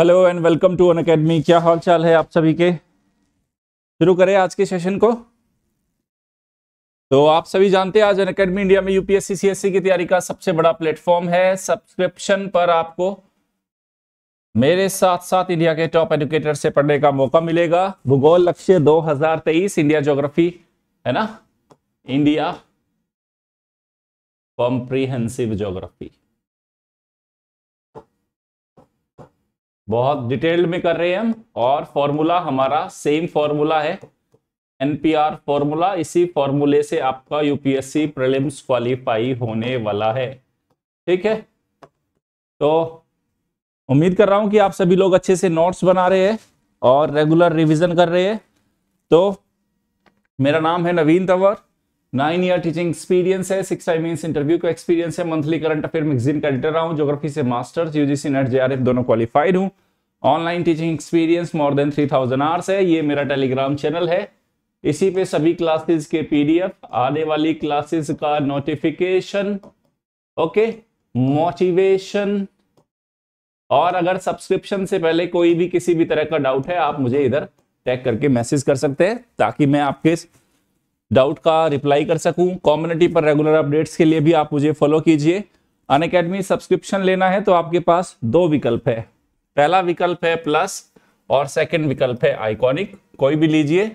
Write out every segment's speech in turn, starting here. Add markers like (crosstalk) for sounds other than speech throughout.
Hello and welcome to Unacademy क्या हाल चाल है आप सभी के शुरू करें आज के सेशन को तो आप सभी जानते हैं आज अन अकेडमी इंडिया में यूपीएससी सीएससी की तैयारी का सबसे बड़ा प्लेटफॉर्म है सब्सक्रिप्शन पर आपको मेरे साथ साथ इंडिया के टॉप एजुकेटर से पढ़ने का मौका मिलेगा भूगोल लक्ष्य 2023 इंडिया ज्योग्राफी है ना इंडिया कॉम्प्रीहेंसिव ज्योग्राफी बहुत डिटेल्ड में कर रहे हैं हम और फॉर्मूला हमारा सेम फॉर्मूला है एनपीआर फॉर्मूला इसी फॉर्मूले से आपका यूपीएससी प्रीलिम्स क्वालिफाई होने वाला है ठीक है तो उम्मीद कर रहा हूं कि आप सभी लोग अच्छे से नोट्स बना रहे हैं और रेगुलर रिवीजन कर रहे हैं तो मेरा नाम है Naveen Tanwar nine year teaching experience है सिक्स टाइम मीन इंटरव्यू का एक्सपीरियंस है मंथली करंट अफेयर मैगजीन का एडिटर रहा हूँ जोग्राफी से मास्टर्स यूजीसी नेट जे दोनों क्वालिफाइड हूँ online teaching experience more than three thousand hours है ये मेरा टेलीग्राम चैनल है इसी पे सभी क्लासेस के पीडीएफ आने वाली क्लासेस का नोटिफिकेशन ओके मोटिवेशन और अगर सब्सक्रिप्शन से पहले कोई भी किसी भी तरह का डाउट है आप मुझे इधर टैग करके मैसेज कर सकते हैं ताकि मैं आपके डाउट का रिप्लाई कर सकूं कॉम्युनिटी पर रेगुलर अपडेट्स के लिए भी आप मुझे फॉलो कीजिए अन अकेडमी सब्सक्रिप्शन लेना है तो आपके पास दो विकल्प है पहला विकल्प है प्लस और सेकंड विकल्प है आइकॉनिक कोई भी लीजिए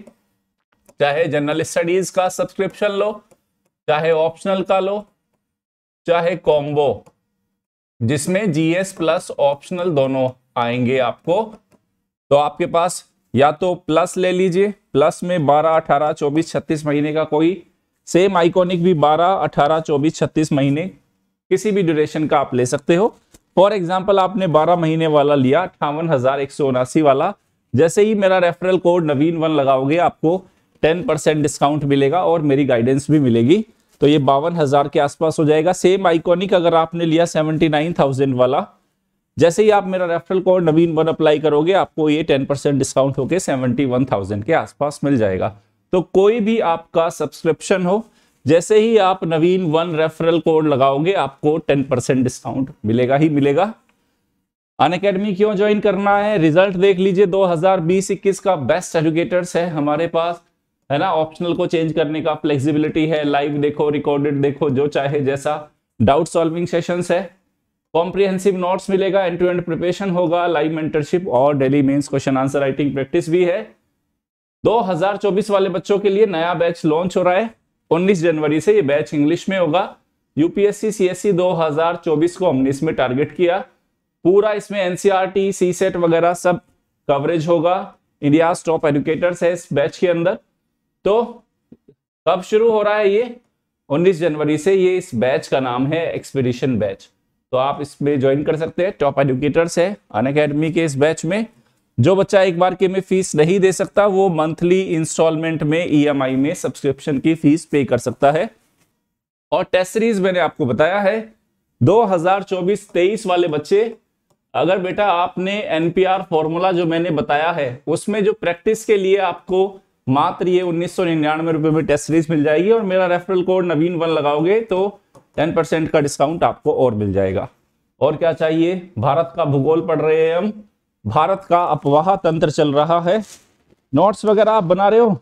चाहे जनरल स्टडीज का सब्सक्रिप्शन लो चाहे ऑप्शनल का लो चाहे कॉम्बो जिसमें जीएस प्लस ऑप्शनल दोनों आएंगे आपको तो आपके पास या तो प्लस ले लीजिए प्लस में 12, 18, 24, 36 महीने का कोई सेम आइकॉनिक भी 12, 18, 24, 36 महीने किसी भी ड्यूरेशन का आप ले सकते हो फॉर एग्जाम्पल आपने 12 महीने वाला लिया अट्ठावन वाला जैसे ही मेरा रेफरल कोड नवीन वन लगाओगे आपको 10% डिस्काउंट मिलेगा और मेरी गाइडेंस भी मिलेगी तो ये बावन हजार के आसपास हो जाएगा सेम आइकॉनिक अगर आपने लिया सेवेंटी वाला जैसे ही आप मेरा referral code Naveen one apply करोगे आपको ये टेन परसेंट डिस्काउंट होकर सेवेंटी वन थाउजेंड के आसपास मिल जाएगा तो कोई भी आपका सब्सक्रिप्शन हो जैसे ही आप नवीन वन रेफरल कोड लगाओगे आपको टेन परसेंट डिस्काउंट मिलेगा ही मिलेगा अन अकेडमी क्यों ज्वाइन करना है रिजल्ट देख लीजिए 2020-21 का बेस्ट एजुकेटर्स है हमारे पास है ना ऑप्शनल को चेंज करने का फ्लेक्सिबिलिटी है लाइव देखो रिकॉर्डेड देखो जो चाहे जैसा डाउट सॉल्विंग सेशंस है कॉम्प्रीहेंसिव नोट्स मिलेगा एंड टू एंड प्रिपरेशन होगा लाइव मेंटरशिप और daily mains question answer writing practice भी है 2024 वाले बच्चों के लिए नया बैच लॉन्च हो रहा है 19 जनवरी से ये बैच इंग्लिश में होगा यूपीएससी सीएससी 2024 को हमने इसमें टारगेट किया पूरा इसमें एनसीआरटी सी सेट वगैरह सब कवरेज होगा इंडिया टॉप एजुकेटर्स है इस बैच के अंदर तो कब शुरू हो रहा है ये 19 जनवरी से ये इस बैच का नाम है एक्सपीडिशन बैच तो आप इसमें ज्वाइन कर सकते हैं टॉप एजुकेटर्स है अन अकेडमी के इस बैच में जो बच्चा एक बार के में फीस नहीं दे सकता वो मंथली इंस्टॉलमेंट में ईएमआई e में सब्सक्रिप्शन की फीस पे कर सकता है और टेस्ट सीरीज मैंने आपको बताया है 2024-23 वाले बच्चे अगर बेटा आपने एनपीआर फॉर्मूला जो मैंने बताया है उसमें जो प्रैक्टिस के लिए आपको मात्र ये उन्नीस सौ निन्यानवे में टेस्ट सीरीज मिल जाएगी और मेरा रेफरल कोड नवीन वन लगाओगे तो टेन परसेंट का डिस्काउंट आपको और मिल जाएगा और क्या चाहिए भारत का भूगोल पढ़ रहे हैं हम भारत का अपवाह तंत्र चल रहा है नोट्स वगैरह आप बना रहे हो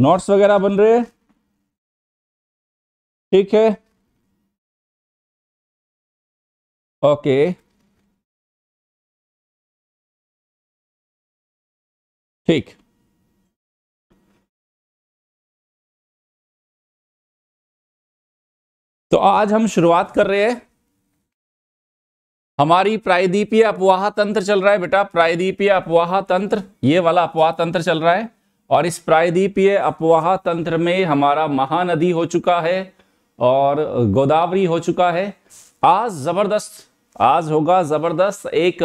नोट्स वगैरह बन रहे हैं ठीक है ओके ठीक तो आज हम शुरुआत कर रहे हैं हमारी प्रायदीपीय अपवाह तंत्र चल रहा है बेटा प्रायदीपीय अपवाह तंत्र ये वाला अपवाह तंत्र चल रहा है और इस प्रायद्वीपीय अपवाह तंत्र में हमारा महानदी हो चुका है और गोदावरी हो चुका है आज जबरदस्त आज होगा जबरदस्त एक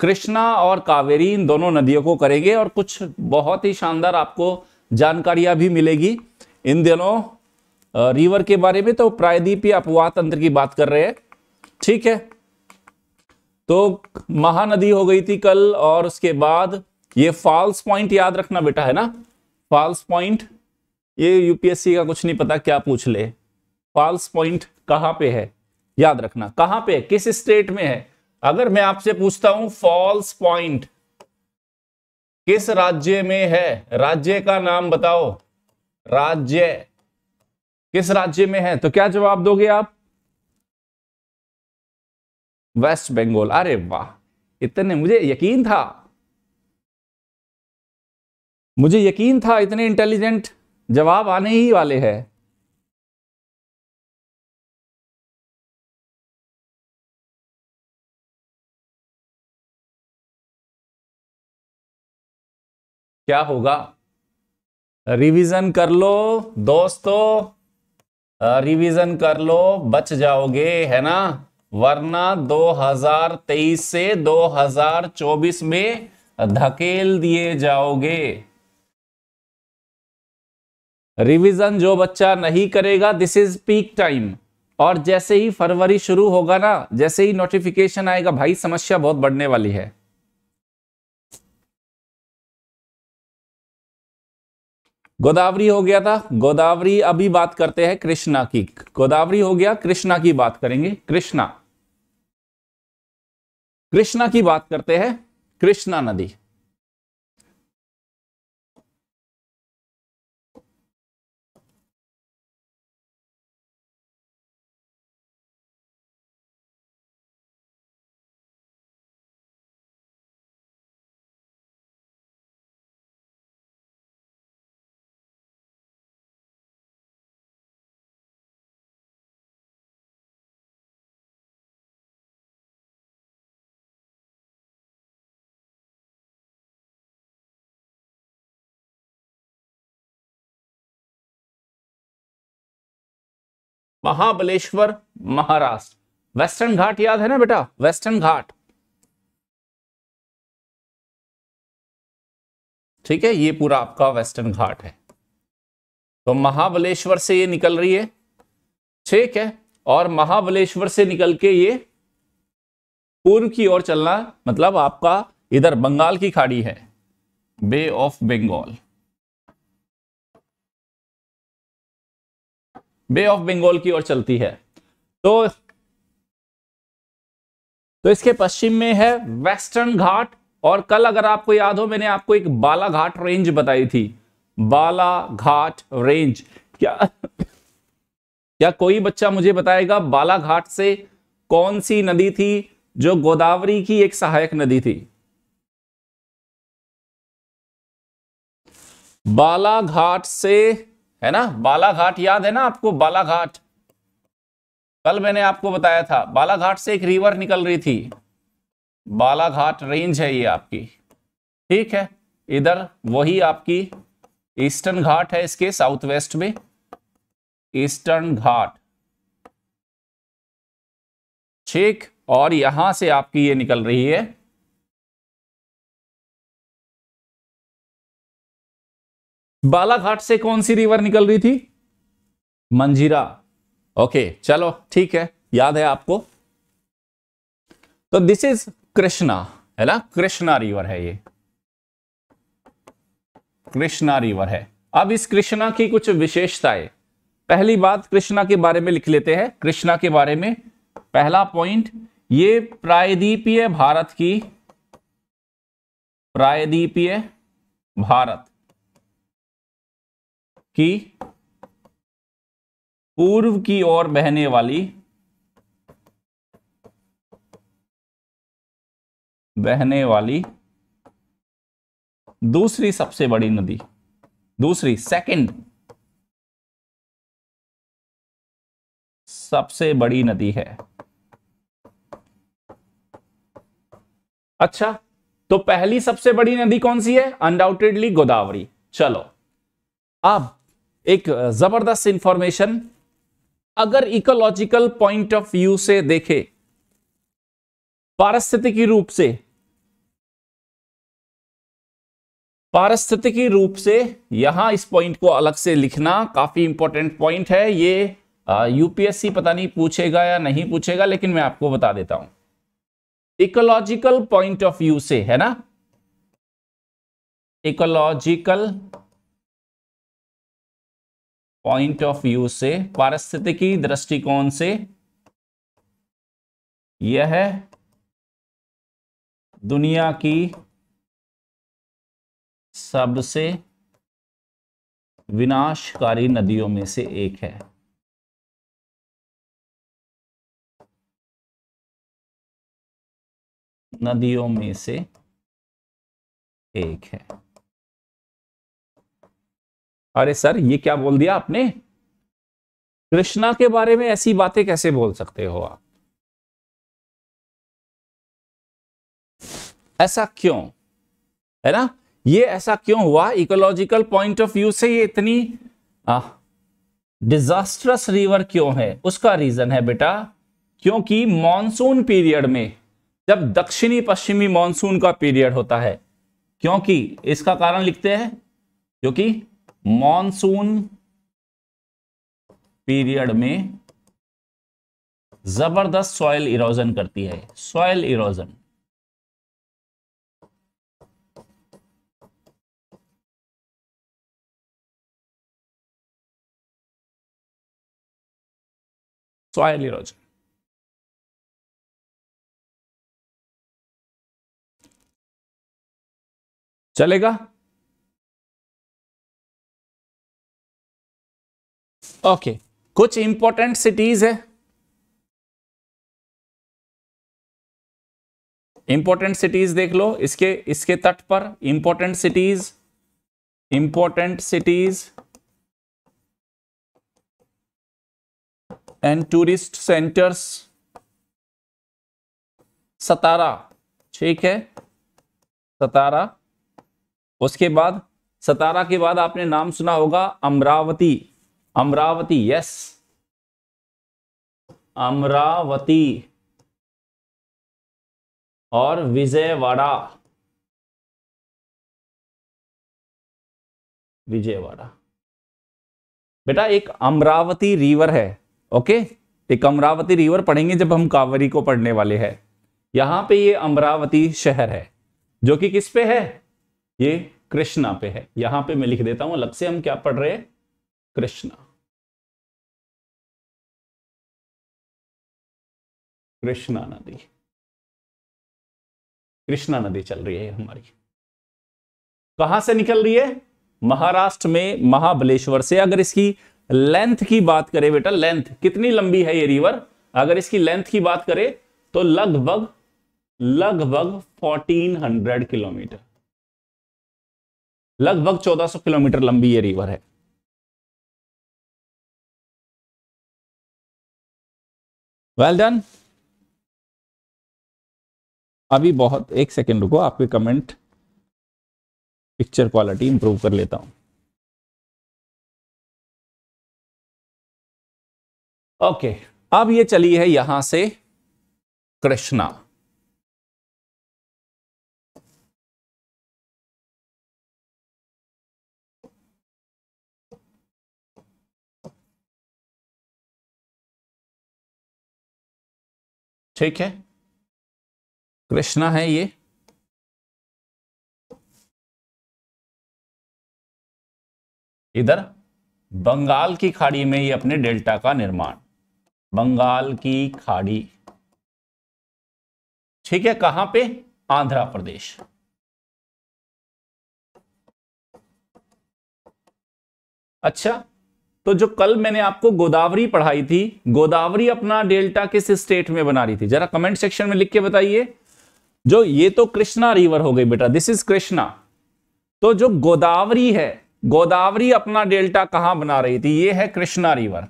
कृष्णा और कावेरी इन दोनों नदियों को करेंगे और कुछ बहुत ही शानदार आपको जानकारियां भी मिलेगी इन दिनों रिवर के बारे में तो प्रायद्वीपीय या अपवाह तंत्र की बात कर रहे हैं ठीक है तो महानदी हो गई थी कल और उसके बाद ये फॉल्स पॉइंट याद रखना बेटा है ना फॉल्स पॉइंट ये यूपीएससी का कुछ नहीं पता क्या पूछ ले फॉल्स पॉइंट कहां पे है याद रखना कहां पे है किस स्टेट में है अगर मैं आपसे पूछता हूं फॉल्स पॉइंट किस राज्य में है राज्य का नाम बताओ राज्य किस राज्य में है तो क्या जवाब दोगे आप वेस्ट बंगाल अरे वाह इतने मुझे यकीन था मुझे यकीन था इतने इंटेलिजेंट जवाब आने ही वाले हैं क्या होगा रिवीजन कर लो दोस्तों रिवीजन कर लो बच जाओगे है ना वरना 2023 से 2024 में धकेल दिए जाओगे रिवीजन जो बच्चा नहीं करेगा दिस इज पीक टाइम और जैसे ही फरवरी शुरू होगा ना जैसे ही नोटिफिकेशन आएगा भाई समस्या बहुत बढ़ने वाली है गोदावरी हो गया था गोदावरी अभी बात करते हैं कृष्णा की गोदावरी हो गया कृष्णा की बात करेंगे कृष्णा कृष्णा की बात करते हैं कृष्णा नदी महाबलेश्वर महाराष्ट्र वेस्टर्न घाट याद है ना बेटा वेस्टर्न घाट ठीक है ये पूरा आपका वेस्टर्न घाट है तो महाबलेश्वर से ये निकल रही है ठीक है और महाबलेश्वर से निकल के ये पूर्व की ओर चलना मतलब आपका इधर बंगाल की खाड़ी है bay of Bengal bay of Bengal की ओर चलती है तो तो इसके पश्चिम में है वेस्टर्न घाट और कल अगर आपको याद हो मैंने आपको एक बालाघाट रेंज बताई थी बालाघाट रेंज क्या क्या कोई बच्चा मुझे बताएगा बालाघाट से कौन सी नदी थी जो गोदावरी की एक सहायक नदी थी बालाघाट से है ना बालाघाट याद है ना आपको बालाघाट कल मैंने आपको बताया था बालाघाट से एक रिवर निकल रही थी बालाघाट रेंज है ये आपकी ठीक है इधर वही आपकी ईस्टर्न घाट है इसके साउथ वेस्ट में ईस्टर्न घाट ठीक और यहां से आपकी ये निकल रही है बालाघाट से कौन सी रिवर निकल रही थी मंजीरा ओके चलो ठीक है याद है आपको तो दिस इज कृष्णा है ना कृष्णा रिवर है ये कृष्णा रिवर है अब इस कृष्णा की कुछ विशेषताएं पहली बात कृष्णा के बारे में लिख लेते हैं कृष्णा के बारे में पहला पॉइंट ये प्रायद्वीपीय भारत की प्रायद्वीपीय भारत कि पूर्व की ओर बहने वाली बहने वाली दूसरी सबसे बड़ी नदी दूसरी सेकंड सबसे बड़ी नदी है अच्छा तो पहली सबसे बड़ी नदी कौन सी है अनडाउटेडली गोदावरी चलो अब एक जबरदस्त इंफॉर्मेशन अगर इकोलॉजिकल पॉइंट ऑफ व्यू से देखे पारिस्थितिकी रूप से पारिस्थितिकी रूप से यहां इस पॉइंट को अलग से लिखना काफी इंपॉर्टेंट पॉइंट है ये यूपीएससी पता नहीं पूछेगा या नहीं पूछेगा लेकिन मैं आपको बता देता हूं इकोलॉजिकल पॉइंट ऑफ व्यू से है ना इकोलॉजिकल पॉइंट ऑफ व्यू से पारिस्थितिकी दृष्टिकोण से यह दुनिया की सबसे विनाशकारी नदियों में से एक है नदियों में से एक है अरे सर ये क्या बोल दिया आपने कृष्णा के बारे में ऐसी बातें कैसे बोल सकते हो आप ऐसा क्यों है ना ये ऐसा क्यों हुआ इकोलॉजिकल पॉइंट ऑफ व्यू से ये इतनी डिजास्ट्रस रिवर क्यों है उसका रीजन है बेटा क्योंकि मॉनसून पीरियड में जब दक्षिणी पश्चिमी मॉनसून का पीरियड होता है क्योंकि इसका कारण लिखते हैं क्योंकि मॉनसून पीरियड में जबरदस्त सॉयल इरोजन करती है सॉयल इरोजन सॉयल इरोजन चलेगा ओके कुछ इंपॉर्टेंट सिटीज है इंपॉर्टेंट सिटीज देख लो इसके इसके तट पर important cities important cities and tourist centres Satara ठीक है सतारा उसके बाद सतारा के बाद आपने नाम सुना होगा अमरावती अमरावती यस अमरावती और विजयवाड़ा विजयवाड़ा बेटा एक अमरावती रिवर है ओके एक अमरावती रिवर पढ़ेंगे जब हम कावरी को पढ़ने वाले हैं यहां पे ये अमरावती शहर है जो कि किस पे है ये कृष्णा पे है यहां पे मैं लिख देता हूं अलग से हम क्या पढ़ रहे हैं कृष्णा कृष्णा नदी कृष्णा नदी चल रही है हमारी कहां से निकल रही है महाराष्ट्र में महाबलेश्वर से अगर इसकी लेंथ की बात करें बेटा लेंथ कितनी लंबी है ये रिवर अगर इसकी लेंथ की बात करें तो लगभग लगभग 1400 किलोमीटर लगभग 1400 किलोमीटर लंबी ये रिवर है वेल डन अभी बहुत एक सेकेंड रुको आपके कमेंट पिक्चर क्वालिटी इंप्रूव कर लेता हूं ओके okay, अब ये चली है यहां से कृष्णा ठीक है कृष्णा है ये इधर बंगाल की खाड़ी में ये अपने डेल्टा का निर्माण बंगाल की खाड़ी ठीक है कहां पे आंध्र प्रदेश अच्छा तो जो कल मैंने आपको गोदावरी पढ़ाई थी गोदावरी अपना डेल्टा किस स्टेट में बना रही थी जरा कमेंट सेक्शन में लिख के बताइए जो ये तो कृष्णा रिवर हो गई बेटा दिस इज कृष्णा तो जो गोदावरी है गोदावरी अपना डेल्टा कहां बना रही थी ये है कृष्णा रिवर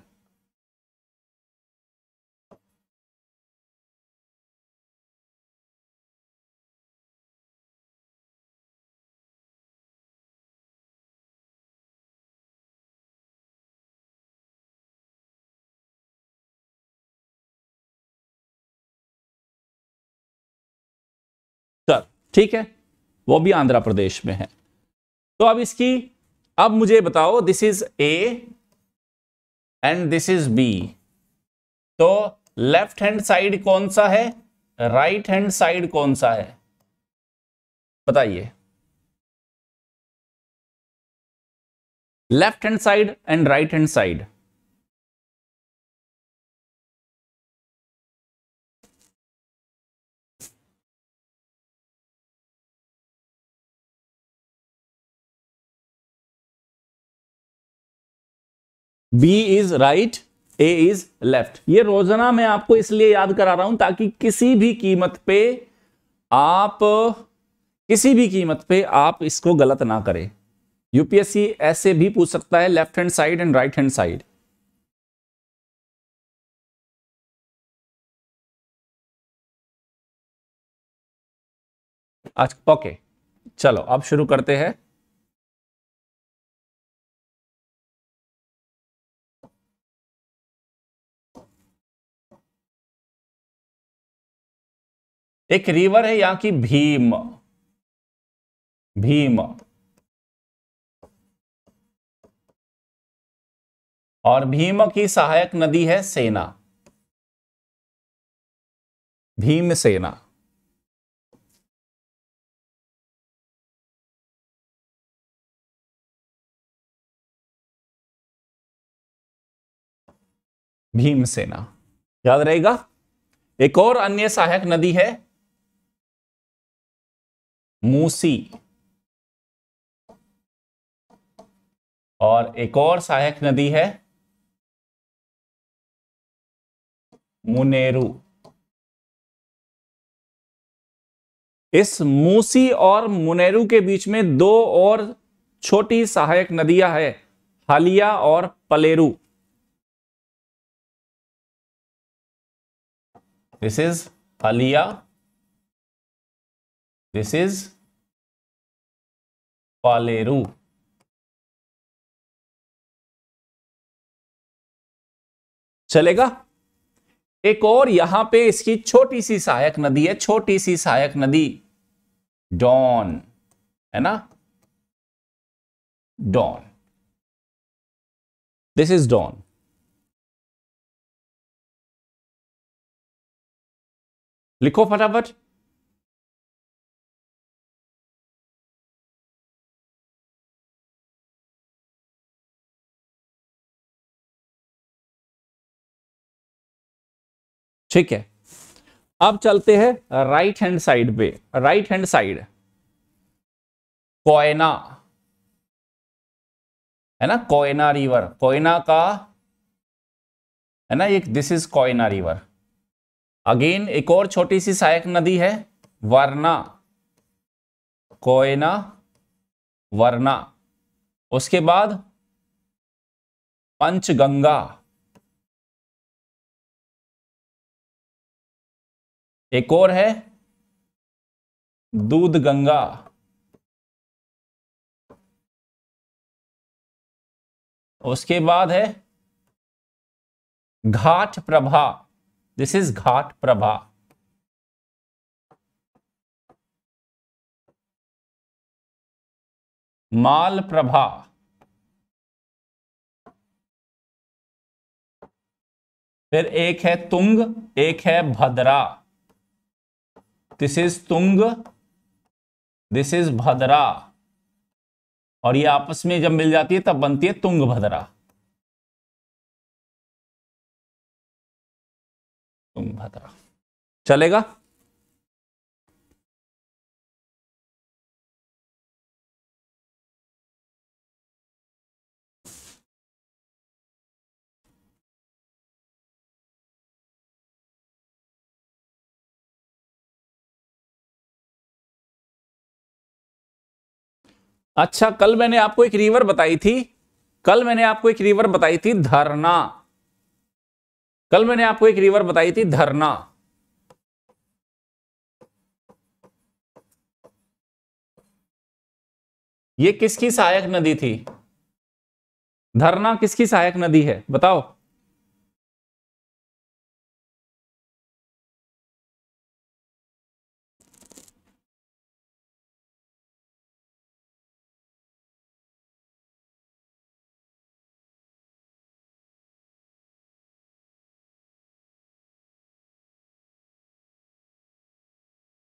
ठीक है वो भी आंध्र प्रदेश में है तो अब इसकी अब मुझे बताओ this is A and this is B तो लेफ्ट हैंड साइड कौन सा है राइट हैंड साइड कौन सा है बताइए left hand side and right hand side B is right A is left ये रोजाना मैं आपको इसलिए याद करा रहा हूं ताकि किसी भी कीमत पे आप किसी भी कीमत पे आप इसको गलत ना करें यूपीएससी ऐसे भी पूछ सकता है left hand side and right hand side अच्छा ओके चलो अब शुरू करते हैं एक रिवर है यहां की भीम भीम और भीम की सहायक नदी है सेना भीम सेना भीम सेना याद रहेगा एक और अन्य सहायक नदी है मूसी और एक और सहायक नदी है मुनेरू इस मूसी और मुनेरू के बीच में दो और छोटी सहायक नदियां है हलिया और Paleru this is Haliya this is Paleru. चलेगा एक और यहां पे इसकी छोटी सी सहायक नदी है छोटी सी सहायक नदी डॉन है ना डॉन दिस इज डॉन लिखो फटाफट ठीक है अब चलते हैं राइट हैंड साइड पे राइट हैंड साइड कोयना है ना कोयना रिवर कोयना का है ना एक this is Koyna river again एक और छोटी सी सहायक नदी है वर्ना कोयना वर्ना उसके बाद पंचगंगा एक और है दूध गंगा उसके बाद है Ghataprabha this is Ghataprabha Malaprabha फिर एक है तुंग एक है Bhadra this is Tung this is Bhadra और ये आपस में जब मिल जाती है तब बनती है तुंग भद्रा तुंग भद्रा चलेगा अच्छा कल मैंने आपको एक रिवर बताई थी कल मैंने आपको एक रिवर बताई थी धरना कल मैंने आपको एक रिवर बताई थी धरना ये किसकी सहायक नदी थी धरना किसकी सहायक नदी है बताओ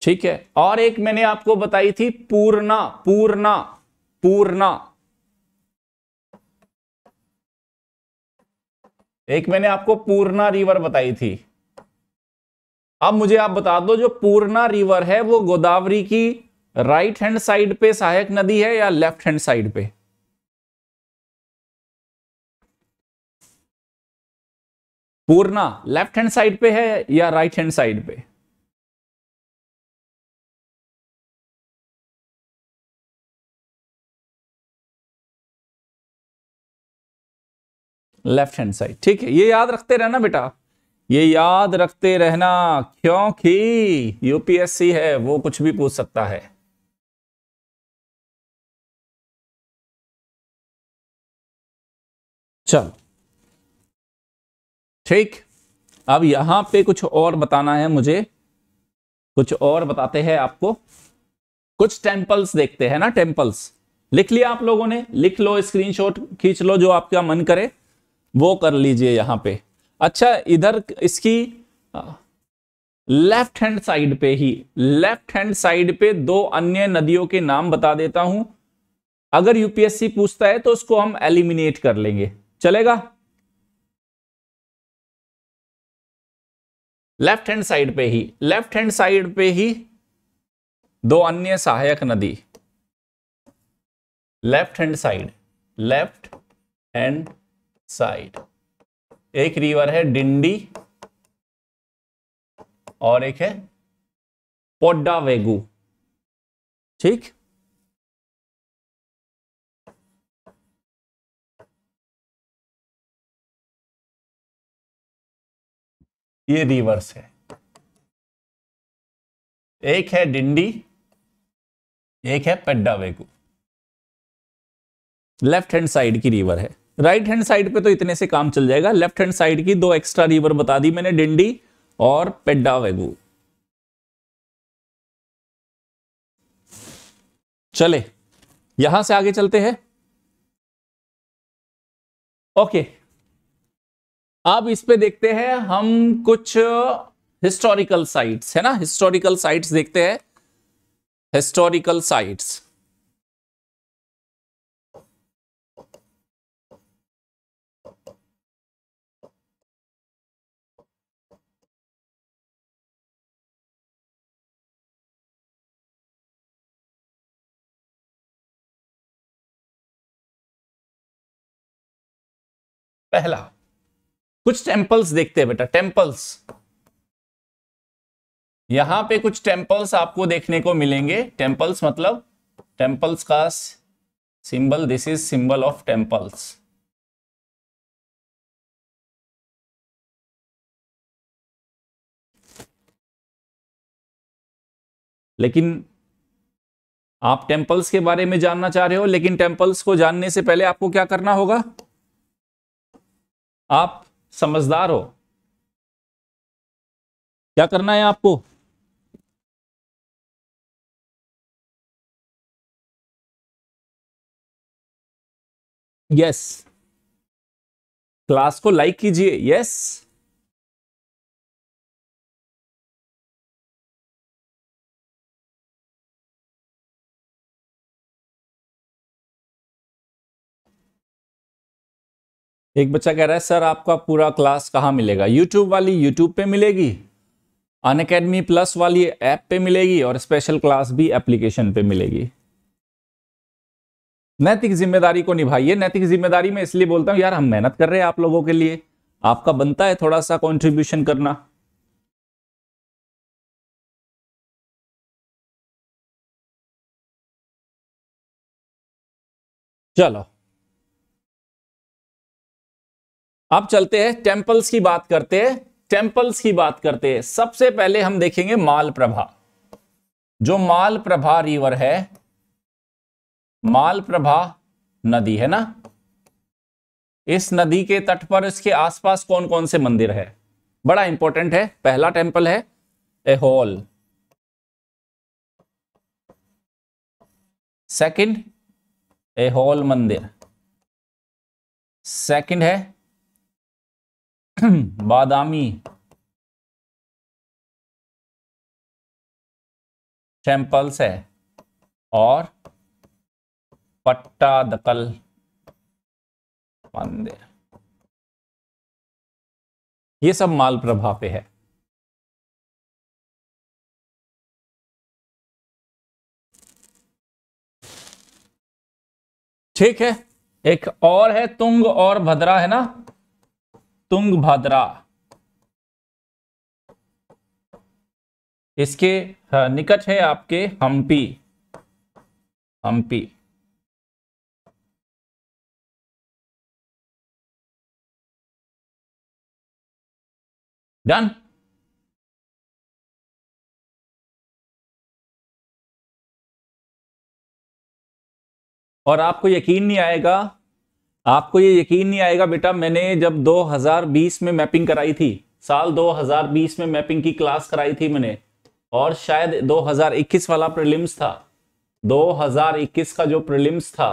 ठीक है और एक मैंने आपको बताई थी पूर्णा पूर्णा पूर्णा एक मैंने आपको पूर्णा रिवर बताई थी अब मुझे आप बता दो जो पूर्णा रिवर है वो गोदावरी की राइट हैंड साइड पे सहायक नदी है या लेफ्ट हैंड साइड पे पूर्णा लेफ्ट हैंड साइड पे है या राइट हैंड साइड पे लेफ्ट हैंड साइड ठीक है ये याद रखते रहना बेटा ये याद रखते रहना क्योंकि यूपीएससी है वो कुछ भी पूछ सकता है चलो ठीक अब यहां पे कुछ और बताना है मुझे कुछ और बताते हैं आपको कुछ टेंपल्स देखते हैं ना टेम्पल्स लिख लिया आप लोगों ने लिख लो स्क्रीनशॉट खींच लो जो आपका मन करे वो कर लीजिए यहां पे अच्छा इधर इसकी लेफ्ट हैंड साइड पे ही लेफ्ट हैंड साइड पे दो अन्य नदियों के नाम बता देता हूं अगर यूपीएससी पूछता है तो उसको हम एलिमिनेट कर लेंगे चलेगा लेफ्ट हैंड साइड पे ही लेफ्ट हैंड साइड पे ही दो अन्य सहायक नदी left hand side left hand side एक रिवर है डिंडी और एक है पोडावेगू ठीक ये रिवर्स है एक है डिंडी एक है पेड्डावेगू लेफ्ट हैंड साइड की रिवर है राइट हैंड साइड पे तो इतने से काम चल जाएगा लेफ्ट हैंड साइड की दो एक्स्ट्रा रिवर बता दी मैंने डिंडी और पेड्डा वेगू चले यहां से आगे चलते हैं ओके अब इस पे देखते हैं हम कुछ हिस्टोरिकल साइट्स है ना हिस्टोरिकल साइट्स देखते हैं हिस्टोरिकल साइट्स पहला कुछ टेम्पल्स देखते हैं बेटा टेम्पल्स यहां पे कुछ टेम्पल्स आपको देखने को मिलेंगे टेम्पल्स मतलब टेम्पल्स का symbol this is symbol of temples लेकिन आप टेम्पल्स के बारे में जानना चाह रहे हो लेकिन टेम्पल्स को जानने से पहले आपको क्या करना होगा आप समझदार हो क्या करना है आपको यस क्लास को लाइक कीजिए यस एक बच्चा कह रहा है सर आपका पूरा क्लास कहाँ मिलेगा यूट्यूब वाली यूट्यूब पे मिलेगी अन अकेडमी प्लस वाली ऐप पे मिलेगी और स्पेशल क्लास भी एप्लीकेशन पे मिलेगी नैतिक जिम्मेदारी को निभाइए नैतिक जिम्मेदारी में इसलिए बोलता हूँ यार हम मेहनत कर रहे हैं आप लोगों के लिए आपका बनता है थोड़ा सा कॉन्ट्रीब्यूशन करना चलो अब चलते हैं टेम्पल्स की बात करते हैं टेम्पल्स की बात करते हैं सबसे पहले हम देखेंगे माल प्रभा जो माल प्रभा रिवर है माल प्रभा नदी है ना इस नदी के तट पर इसके आसपास कौन कौन से मंदिर है बड़ा इंपॉर्टेंट है पहला टेम्पल है एहोल सेकंड एहोल मंदिर सेकंड है (clears throat) बादामी टेम्पल्स है और पट्टा दकल मंदिर ये सब माल प्रभाव पे है ठीक है एक और है तुंग और भद्रा है ना भद्रा इसके निकट है आपके हम्पी हम्पी डन और आपको यकीन नहीं आएगा आपको ये यकीन नहीं आएगा बेटा मैंने जब 2020 में मैपिंग कराई थी साल 2020 में मैपिंग की क्लास कराई थी मैंने और शायद 2021 वाला प्रीलिम्स था 2021 का जो प्रीलिम्स था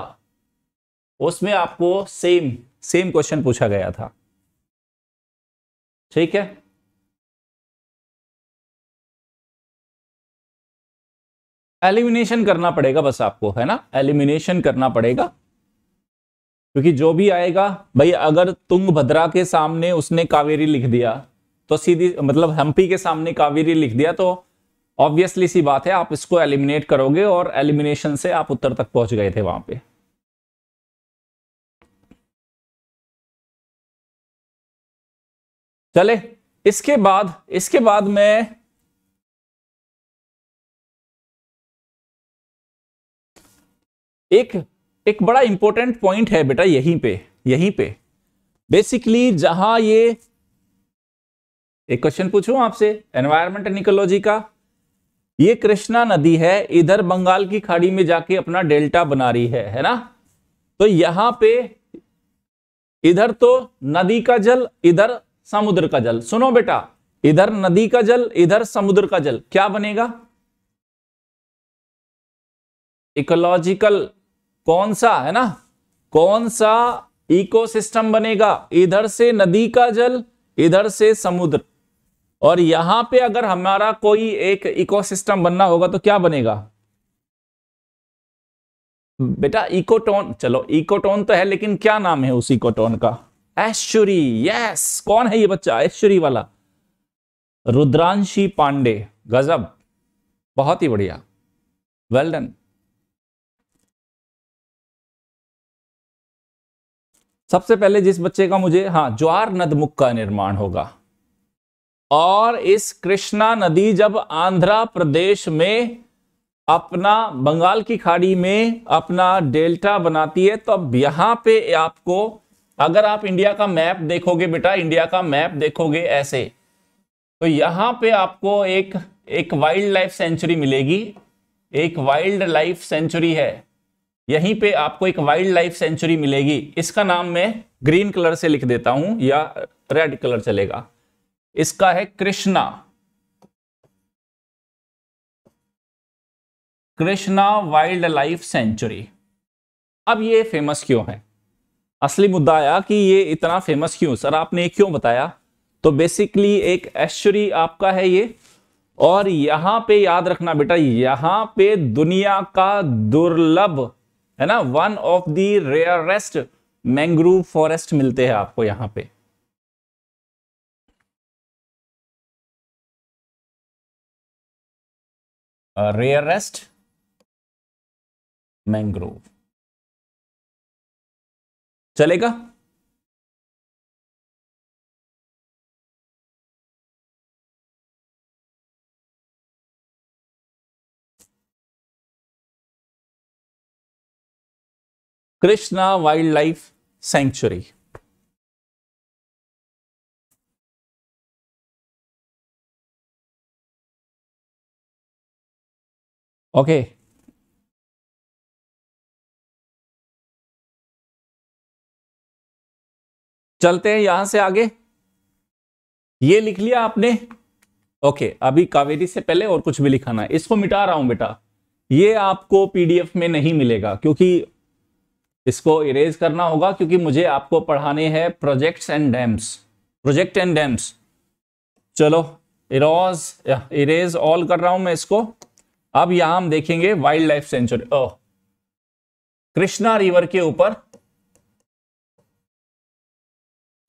उसमें आपको सेम सेम क्वेश्चन पूछा गया था ठीक है एलिमिनेशन करना पड़ेगा बस आपको है ना एलिमिनेशन करना पड़ेगा क्योंकि जो भी आएगा भाई अगर तुंग भद्रा के सामने उसने कावेरी लिख दिया तो सीधी मतलब हम्पी के सामने कावेरी लिख दिया तो ऑब्वियसली सी बात है आप इसको एलिमिनेट करोगे और एलिमिनेशन से आप उत्तर तक पहुंच गए थे वहां पे चले इसके बाद इसके बाद मैं एक एक बड़ा इंपॉर्टेंट पॉइंट है बेटा यहीं पे यहीं पे बेसिकली जहां ये एक क्वेश्चन पूछू आपसे एनवायरमेंट एंड इकोलॉजी का ये कृष्णा नदी है इधर बंगाल की खाड़ी में जाके अपना डेल्टा बना रही है है ना तो यहां पे इधर तो नदी का जल इधर समुद्र का जल सुनो बेटा इधर नदी का जल इधर समुद्र का जल क्या बनेगा इकोलॉजिकल कौन सा है ना कौन सा इकोसिस्टम बनेगा इधर से नदी का जल इधर से समुद्र और यहां पे अगर हमारा कोई एक इकोसिस्टम बनना होगा तो क्या बनेगा बेटा इकोटोन चलो इकोटोन तो है लेकिन क्या नाम है उस इकोटोन का ऐश्वरी यस कौन है ये बच्चा ऐश्वरी वाला रुद्रांशी पांडे गजब बहुत ही बढ़िया वेल डन सबसे पहले जिस बच्चे का मुझे हाँ ज्वार नदमुख का निर्माण होगा और इस कृष्णा नदी जब आंध्र प्रदेश में अपना बंगाल की खाड़ी में अपना डेल्टा बनाती है तो अब यहां पे आपको अगर आप इंडिया का मैप देखोगे बेटा इंडिया का मैप देखोगे ऐसे तो यहां पे आपको एक एक वाइल्ड लाइफ सेंचुरी मिलेगी एक वाइल्ड लाइफ सेंचुरी है यहीं पे आपको एक वाइल्ड लाइफ सेंचुरी मिलेगी इसका नाम मैं ग्रीन कलर से लिख देता हूं या रेड कलर चलेगा इसका है Krishna Krishna wild life sanctuary अब ये फेमस क्यों है असली मुद्दा आया कि ये इतना फेमस क्यों सर आपने क्यों बताया तो बेसिकली एक ऐश्वरी आपका है ये और यहां पे याद रखना बेटा यहां पे दुनिया का दुर्लभ है ना one of the rarest mangrove forest मिलते हैं आपको यहां पे रेयरेस्ट मैंग्रोव चलेगा Krishna wild life sanctuary okay okay. चलते हैं यहां से आगे ये लिख लिया आपने ओके okay, अभी कावेरी से पहले और कुछ भी लिखाना है इसको मिटा रहा हूं बेटा ये आपको पीडीएफ में नहीं मिलेगा क्योंकि इसको इरेज करना होगा क्योंकि मुझे आपको पढ़ाने हैं projects and dams project and dams चलो इरोज इरेज ऑल कर रहा हूं मैं इसको अब यहां हम देखेंगे wild life sanctuary oh Krishna river के ऊपर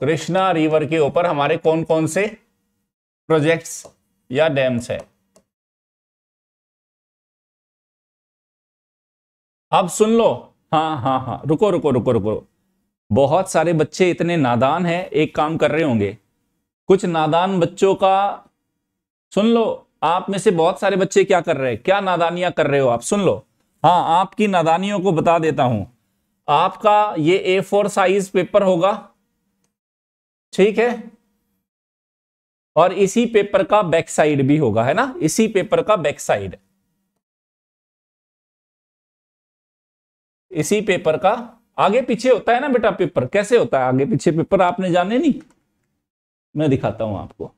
कृष्णा रिवर के ऊपर हमारे कौन कौन से प्रोजेक्ट्स या डैम्स है अब सुन लो हाँ हाँ हाँ रुको रुको रुको रुको बहुत सारे बच्चे इतने नादान हैं एक काम कर रहे होंगे कुछ नादान बच्चों का सुन लो आप में से बहुत सारे बच्चे क्या कर रहे हैं क्या नादानियां कर रहे हो आप सुन लो हाँ आपकी नादानियों को बता देता हूं आपका ये ए फोर साइज पेपर होगा ठीक है और इसी पेपर का बैक साइड भी होगा है ना इसी पेपर का बैक साइड इसी पेपर का आगे पीछे होता है ना बेटा पेपर कैसे होता है आगे पीछे पेपर आपने जाने नहीं मैं दिखाता हूं आपको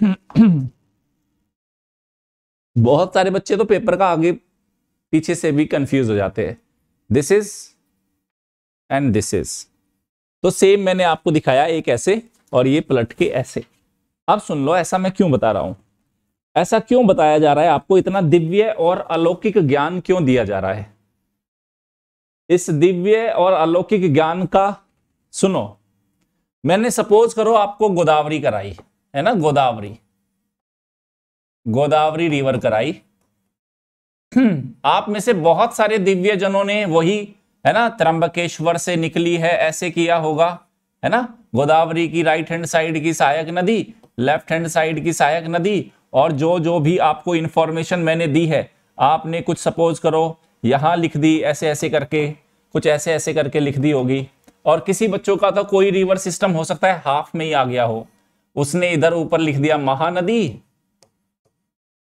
(clears throat) बहुत सारे बच्चे तो पेपर का आगे पीछे से भी कंफ्यूज हो जाते हैं this is and this is तो सेम मैंने आपको दिखाया एक ऐसे और ये पलट के ऐसे अब सुन लो ऐसा मैं क्यों बता रहा हूं ऐसा क्यों बताया जा रहा है आपको इतना दिव्य और अलौकिक ज्ञान क्यों दिया जा रहा है इस दिव्य और अलौकिक ज्ञान का सुनो मैंने सपोज करो आपको गोदावरी कराई है ना गोदावरी गोदावरी रिवर कराई हम्म, आप में से बहुत सारे दिव्य जनों ने वही है ना त्रंबकेश्वर से निकली है ऐसे किया होगा है ना गोदावरी की राइट हैंड साइड की सहायक नदी लेफ्ट हैंड साइड की सहायक नदी और जो जो भी आपको इंफॉर्मेशन मैंने दी है आपने कुछ सपोज करो यहाँ लिख दी ऐसे ऐसे करके कुछ ऐसे ऐसे करके लिख दी होगी और किसी बच्चों का तो कोई रिवर सिस्टम हो सकता है हाफ में ही आ गया हो उसने इधर ऊपर लिख दिया महानदी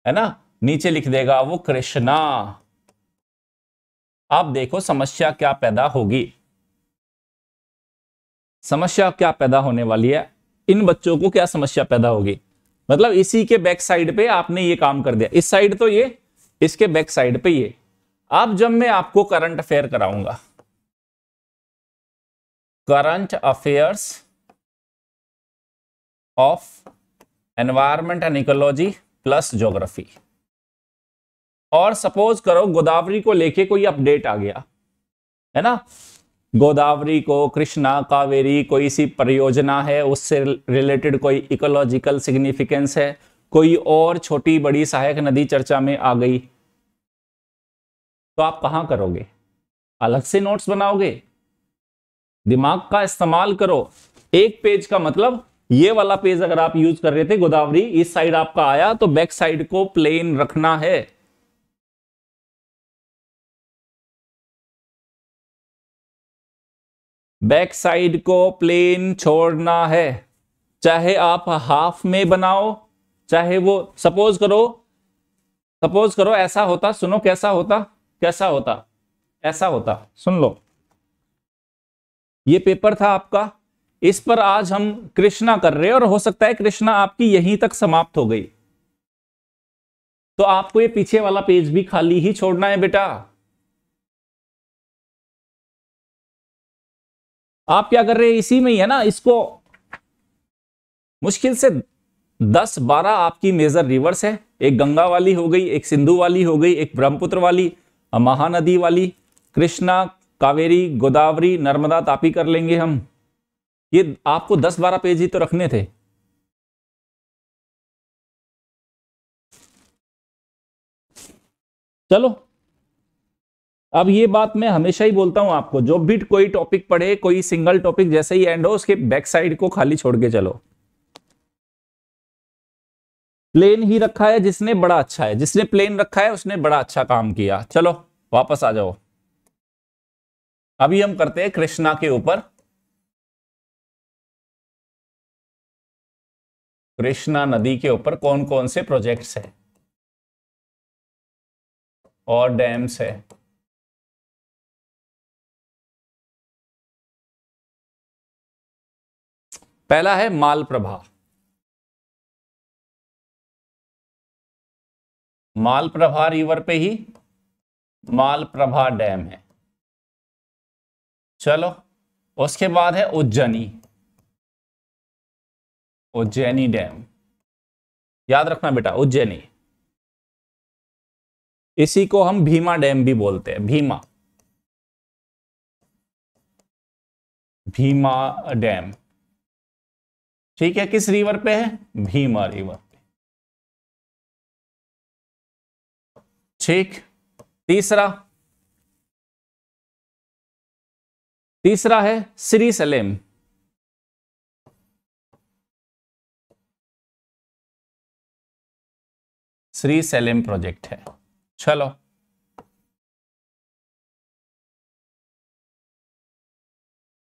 है ना नीचे लिख देगा वो कृष्णा आप देखो समस्या क्या पैदा होगी समस्या क्या पैदा होने वाली है इन बच्चों को क्या समस्या पैदा होगी मतलब इसी के बैक साइड पे आपने ये काम कर दिया इस साइड तो ये इसके बैक साइड पे ये अब जब मैं आपको करंट अफेयर कराऊंगा current affairs of environment and ecology plus geography और सपोज करो गोदावरी को लेके कोई अपडेट आ गया है ना गोदावरी को कृष्णा कावेरी कोई सी परियोजना है उससे रिलेटेड कोई इकोलॉजिकल सिग्निफिकेंस है कोई और छोटी बड़ी सहायक नदी चर्चा में आ गई तो आप कहाँ करोगे अलग से नोट्स बनाओगे दिमाग का इस्तेमाल करो एक पेज का मतलब ये वाला पेज अगर आप यूज कर रहे थे गोदावरी इस साइड आपका आया तो बैक साइड को प्लेन रखना है बैक साइड को प्लेन छोड़ना है चाहे आप हाफ में बनाओ चाहे वो सपोज करो सपोज करो ऐसा होता सुनो कैसा होता कैसा होता ऐसा होता सुन लो ये पेपर था आपका इस पर आज हम कृष्णा कर रहे हैं और हो सकता है कृष्णा आपकी यहीं तक समाप्त हो गई तो आपको ये पीछे वाला पेज भी खाली ही छोड़ना है बेटा आप क्या कर रहे हैं इसी में ही है ना इसको मुश्किल से दस बारह आपकी मेजर रिवर्स है एक गंगा वाली हो गई एक सिंधु वाली हो गई एक ब्रह्मपुत्र वाली महानदी वाली कृष्णा कावेरी गोदावरी नर्मदा तापी कर लेंगे हम ये आपको दस बारह पेज ही तो रखने थे चलो अब ये बात मैं हमेशा ही बोलता हूं आपको जो भी कोई टॉपिक पढ़े कोई सिंगल टॉपिक जैसे ही एंड हो उसके बैक साइड को खाली छोड़ के चलो प्लेन ही रखा है जिसने बड़ा अच्छा है जिसने प्लेन रखा है उसने बड़ा अच्छा काम किया चलो वापस आ जाओ अभी हम करते हैं कृष्णा के ऊपर कृष्णा नदी के ऊपर कौन कौन से प्रोजेक्ट्स हैं और डैम्स है पहला है माल प्रभा मालप्रभा रिवर पे ही मालप्रभा डैम है चलो उसके बाद है उज्जैनी उज्जैनी डैम याद रखना बेटा उज्जैनी इसी को हम भीमा डैम भी बोलते हैं भीमा भीमा डैम ठीक है किस रिवर पे है भीमा रिवर ठीक तीसरा तीसरा है Srisailam Srisailam project है चलो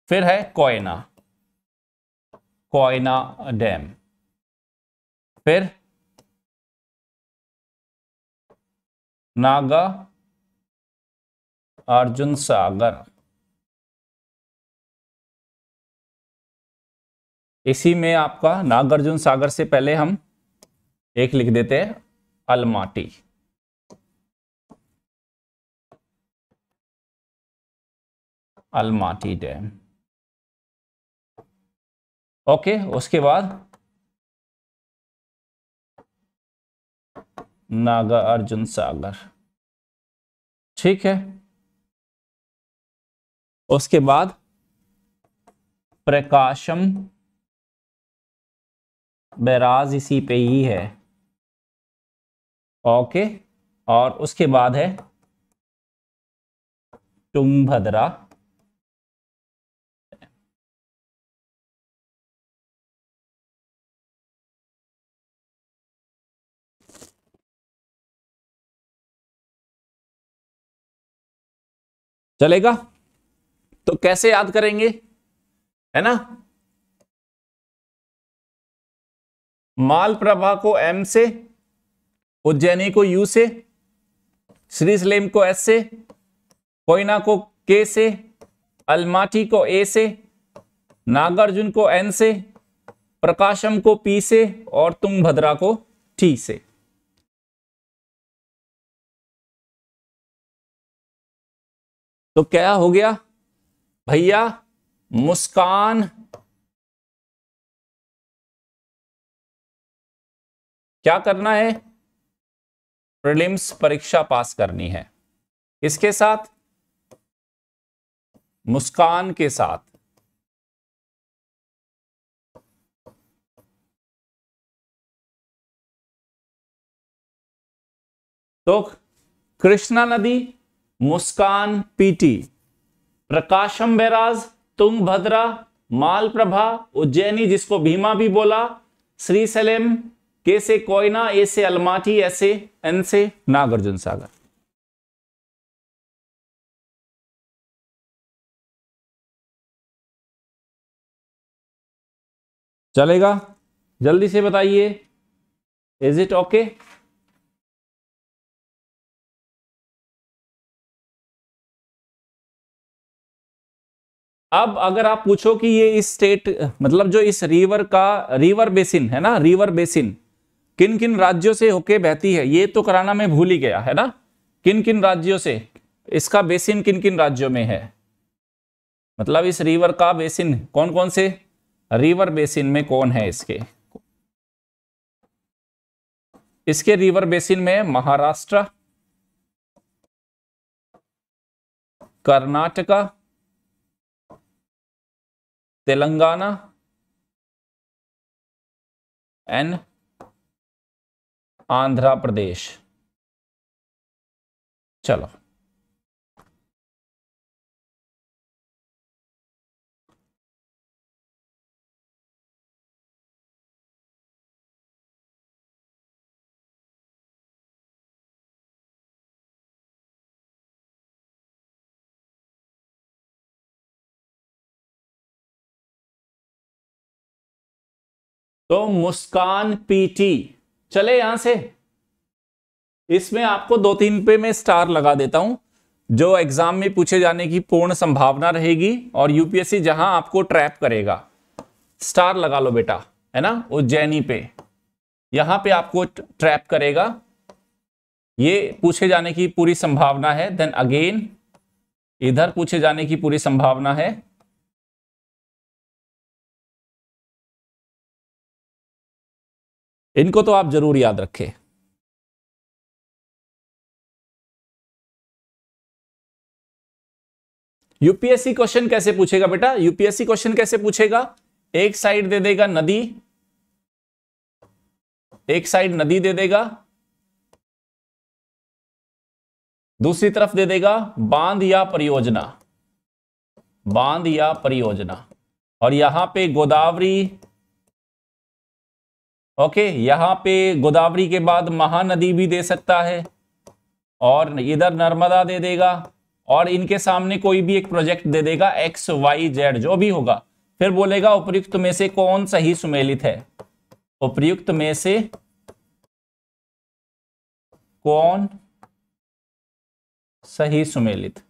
फिर है कोयना कोयना डैम फिर नागा अर्जुन सागर इसी में आपका नागार्जुन सागर से पहले हम एक लिख देते हैं अलमाटी अलमाटी डैम ओके उसके बाद नागा अर्जुन सागर ठीक है उसके बाद प्रकाशम बैराज इसी पे ही है ओके और उसके बाद है भद्रा चलेगा तो कैसे याद करेंगे है ना माल प्रभा को एम से उज्जैनी को यू से श्री सलेम को एस से कोयना को के से अलमाटी को ए से नागार्जुन को एन से प्रकाशम को पी से और तुंगभद्रा को टी से तो क्या हो गया भैया मुस्कान क्या करना है प्रिलिम्स परीक्षा पास करनी है इसके साथ मुस्कान के साथ तो कृष्णा नदी मुस्कान पीटी प्रकाशम बैराज तुम भद्रा माल प्रभा उज्जैनी जिसको भीमा भी बोला श्री सलेम के से कोयना ए से अलमाटी ऐसे एन से नागार्जुन सागर चलेगा जल्दी से बताइए इज इट ओके अब अगर आप पूछो कि ये इस स्टेट मतलब जो इस रिवर का रिवर बेसिन है ना रिवर बेसिन किन किन राज्यों से होके बहती है ये तो कराना मैं भूल ही गया है ना किन किन राज्यों से इसका बेसिन किन किन राज्यों में है मतलब इस रिवर का बेसिन कौन कौन से रिवर बेसिन में कौन है इसके इसके रिवर बेसिन में महाराष्ट्र कर्नाटका तेलंगाना एंड आंध्र प्रदेश चलो तो मुस्कान पीटी चले यहां से इसमें आपको दो तीन पे मैं स्टार लगा देता हूं जो एग्जाम में पूछे जाने की पूर्ण संभावना रहेगी और यूपीएससी जहां आपको ट्रैप करेगा स्टार लगा लो बेटा है ना उज्जैनी पे यहां पे आपको ट्रैप करेगा ये पूछे जाने की पूरी संभावना है देन अगेन इधर पूछे जाने की पूरी संभावना है इनको तो आप जरूर याद रखें यूपीएससी क्वेश्चन कैसे पूछेगा बेटा यूपीएससी क्वेश्चन कैसे पूछेगा एक साइड दे देगा नदी एक साइड नदी दे देगा दूसरी तरफ दे देगा बांध या परियोजना बांध या परियोजना और यहां पे गोदावरी ओके यहाँ पे गोदावरी के बाद महानदी भी दे सकता है और इधर नर्मदा दे देगा और इनके सामने कोई भी एक प्रोजेक्ट दे देगा एक्स वाई जेड जो भी होगा फिर बोलेगा उपयुक्त में से कौन सही सुमेलित है उपयुक्त में से कौन सही सुमेलित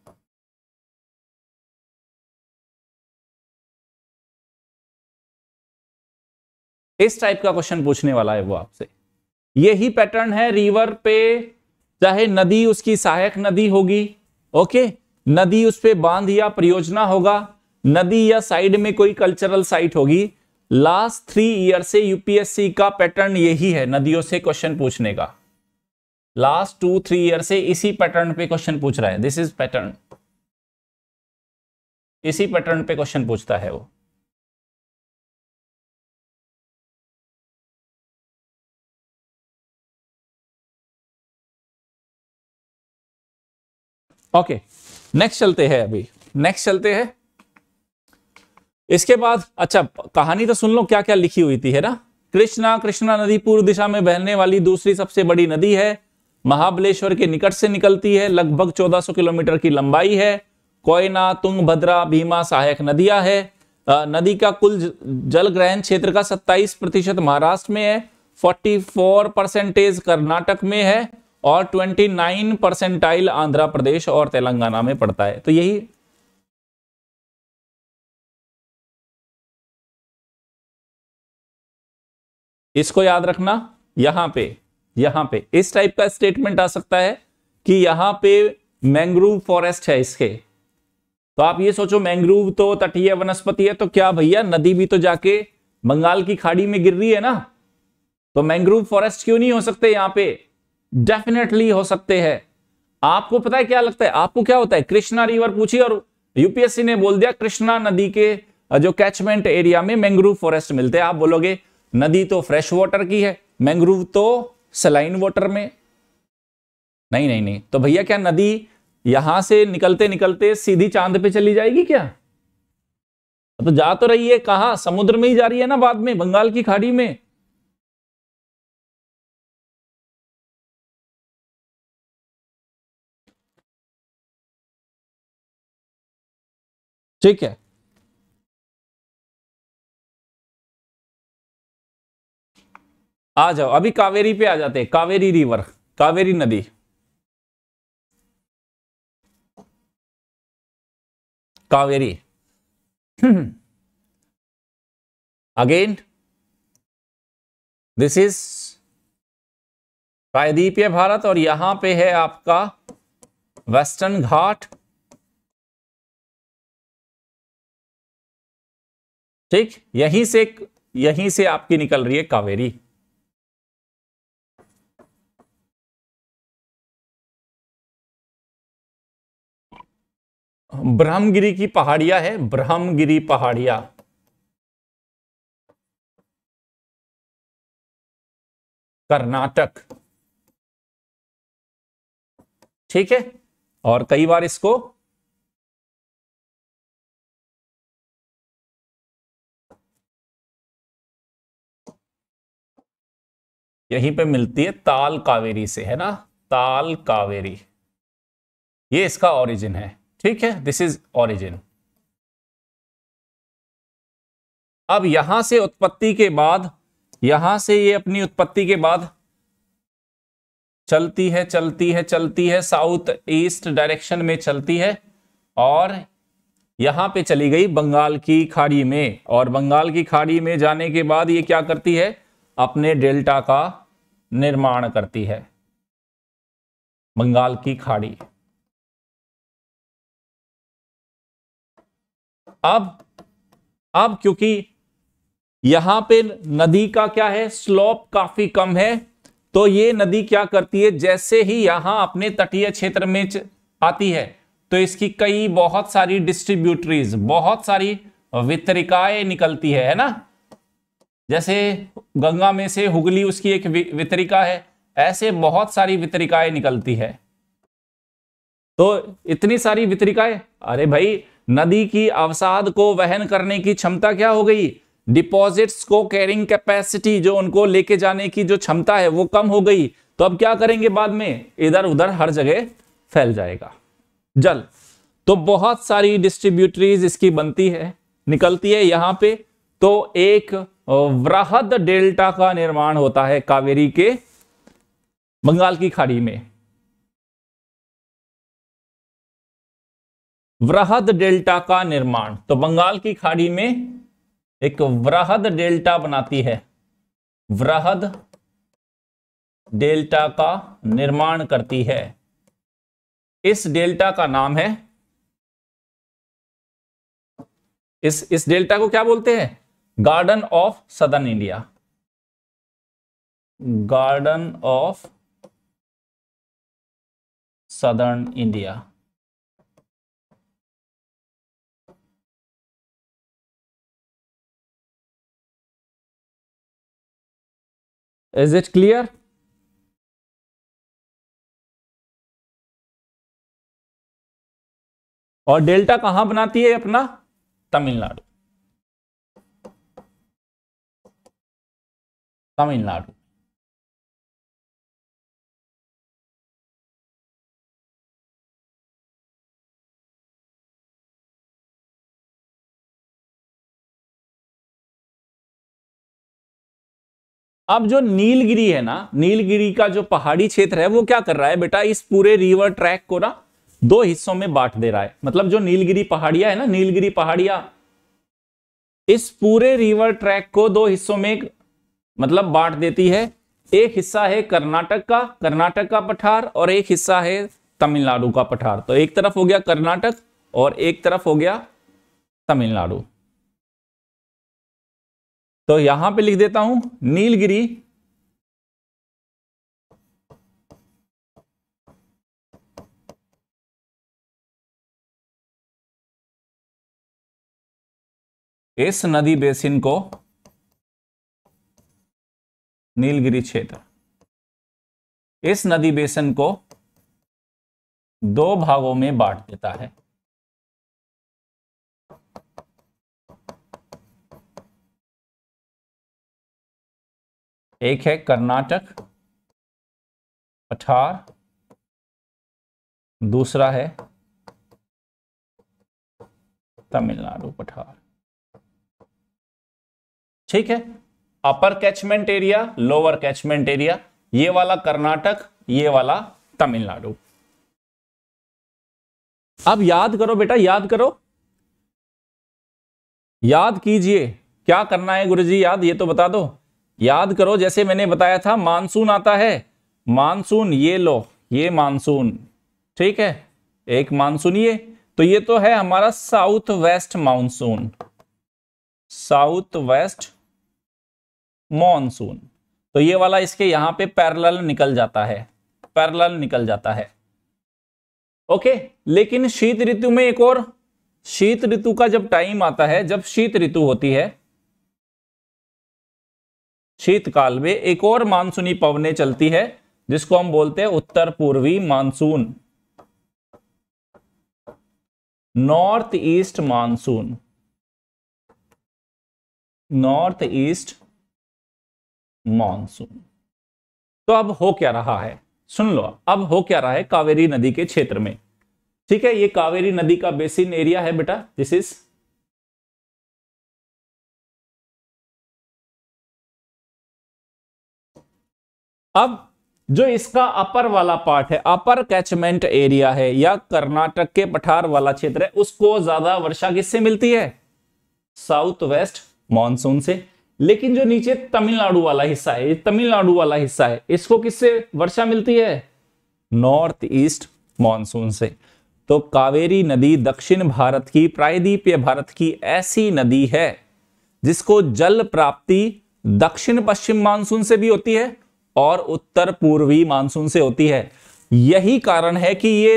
इस टाइप का क्वेश्चन पूछने वाला है वो आपसे यही पैटर्न है रिवर पे चाहे नदी उसकी सहायक नदी होगी ओके नदी उस पर बांध या परियोजना होगा नदी या साइड में कोई कल्चरल साइट होगी लास्ट थ्री ईयर से यूपीएससी का पैटर्न यही है नदियों से क्वेश्चन पूछने का लास्ट टू थ्री ईयर से इसी पैटर्न पे क्वेश्चन पूछ रहा है दिस इज पैटर्न इसी पैटर्न पे क्वेश्चन पूछता है वो ओके नेक्स्ट चलते हैं अभी नेक्स्ट चलते हैं इसके बाद अच्छा कहानी तो सुन लो क्या क्या लिखी हुई थी है ना कृष्णा कृष्णा नदी पूर्व दिशा में बहने वाली दूसरी सबसे बड़ी नदी है महाबलेश्वर के निकट से निकलती है लगभग 1400 किलोमीटर की लंबाई है कोयना तुंग भद्रा भीमा सहायक नदियां है नदी का कुल जल ग्रहण क्षेत्र का 27 प्रतिशत महाराष्ट्र में है 44 परसेंटेज कर्नाटक में है और 29 परसेंटाइल आंध्र प्रदेश और तेलंगाना में पड़ता है तो यही इसको याद रखना यहां पे यहां पे इस टाइप का स्टेटमेंट आ सकता है कि यहां पे मैंग्रोव फॉरेस्ट है इसके तो आप ये सोचो मैंग्रोव तो तटीय वनस्पति है तो क्या भैया नदी भी तो जाके बंगाल की खाड़ी में गिर रही है ना तो मैंग्रोव फॉरेस्ट क्यों नहीं हो सकते यहां पे डेफिनेटली हो सकते हैं आपको पता है क्या लगता है आपको क्या होता है कृष्णा रिवर पूछी और यूपीएससी ने बोल दिया कृष्णा नदी के जो कैचमेंट एरिया में मैंग्रोव फॉरेस्ट मिलते हैं आप बोलोगे नदी तो फ्रेश वाटर की है मैंग्रोव तो सलाइन वाटर में नहीं नहीं नहीं तो भैया क्या नदी यहां से निकलते निकलते सीधी चांद पे चली जाएगी क्या तो जा तो रही है कहा समुद्र में ही जा रही है ना बाद में बंगाल की खाड़ी में ठीक है आ जाओ अभी कावेरी पे आ जाते हैं कावेरी रिवर कावेरी नदी कावेरी अगेन दिस इज प्रायद्वीपीय भारत और यहां पे है आपका वेस्टर्न घाट ठीक यहीं से यहीं से आपकी निकल रही है कावेरी ब्रह्मगिरी की पहाड़िया है ब्रह्मगिरी पहाड़िया कर्नाटक ठीक है और कई बार इसको यहीं पे मिलती है ताल कावेरी से है ना ताल कावेरी ये इसका ओरिजिन है ठीक है दिस इज ओरिजिन अब यहां से उत्पत्ति के बाद यहां से ये अपनी उत्पत्ति के बाद चलती है चलती है चलती है साउथ ईस्ट डायरेक्शन में चलती है और यहां पे चली गई बंगाल की खाड़ी में और बंगाल की खाड़ी में जाने के बाद ये क्या करती है अपने डेल्टा का निर्माण करती है बंगाल की खाड़ी अब अब क्योंकि यहां पे नदी का क्या है स्लोप काफी कम है तो ये नदी क्या करती है जैसे ही यहां अपने तटीय क्षेत्र में आती है तो इसकी कई बहुत सारी डिस्ट्रीब्यूटरीज बहुत सारी वितरिकाएं निकलती है, है ना जैसे गंगा में से हुगली उसकी एक वितरिका है ऐसे बहुत सारी वितरिकाएं निकलती है तो इतनी सारी वितरिकाएं अरे भाई नदी की अवसाद को वहन करने की क्षमता क्या हो गई डिपॉजिट्स को कैरिंग कैपेसिटी जो उनको लेके जाने की जो क्षमता है वो कम हो गई तो अब क्या करेंगे बाद में इधर उधर हर जगह फैल जाएगा जल तो बहुत सारी डिस्ट्रीब्यूटरीज इसकी बनती है निकलती है यहाँ पे तो एक वृहद डेल्टा का निर्माण होता है कावेरी के बंगाल की खाड़ी में वृहद डेल्टा का निर्माण तो बंगाल की खाड़ी में एक वृहद डेल्टा बनाती है वृहद डेल्टा का निर्माण करती है इस डेल्टा का नाम है इस इस डेल्टा को क्या बोलते हैं garden of southern India garden of southern India is it clear और डेल्टा कहां बनाती है अपना तमिलनाडु तमिलनाडु अब जो नीलगिरी है ना नीलगिरी का जो पहाड़ी क्षेत्र है वो क्या कर रहा है बेटा इस पूरे रिवर ट्रैक को ना दो हिस्सों में बांट दे रहा है मतलब जो नीलगिरी पहाड़िया है ना नीलगिरी पहाड़िया इस पूरे रिवर ट्रैक को दो हिस्सों में मतलब बांट देती है एक हिस्सा है कर्नाटक का कर्नाटक का पठार और एक हिस्सा है तमिलनाडु का पठार तो एक तरफ हो गया कर्नाटक और एक तरफ हो गया तमिलनाडु तो यहां पे लिख देता हूं नीलगिरी इस नदी बेसिन को नीलगिरी क्षेत्र इस नदी बेसन को दो भागों में बांट देता है एक है कर्नाटक पठार दूसरा है तमिलनाडु पठार ठीक है upper catchment area lower catchment area ये वाला कर्नाटक ये वाला तमिलनाडु अब याद करो बेटा याद करो याद कीजिए क्या करना है गुरुजी याद ये तो बता दो याद करो जैसे मैंने बताया था मानसून आता है मानसून ये लो ये मानसून ठीक है एक मानसून ये तो ये तो है हमारा south west monsoon south west monsoon तो ये वाला इसके यहां पे पैरेलल निकल जाता है पैरेलल निकल जाता है ओके लेकिन शीत ऋतु में एक और शीत ऋतु का जब टाइम आता है जब शीत ऋतु होती है शीतकाल में एक और मानसूनी पवने चलती है जिसको हम बोलते हैं उत्तर पूर्वी monsoon north east monsoon north east monsoon तो अब हो क्या रहा है सुन लो अब हो क्या रहा है कावेरी नदी के क्षेत्र में ठीक है ये कावेरी नदी का बेसिन एरिया है बेटा दिस इज अब जो इसका अपर वाला पार्ट है अपर कैचमेंट एरिया है या कर्नाटक के पठार वाला क्षेत्र है उसको ज्यादा वर्षा किससे मिलती है साउथ वेस्ट मानसून से लेकिन जो नीचे तमिलनाडु वाला हिस्सा है तमिलनाडु वाला हिस्सा है इसको किससे वर्षा मिलती है नॉर्थ ईस्ट मानसून से तो कावेरी नदी दक्षिण भारत की प्रायद्वीपीय भारत की ऐसी नदी है जिसको जल प्राप्ति दक्षिण पश्चिम मानसून से भी होती है और उत्तर पूर्वी मानसून से होती है यही कारण है कि ये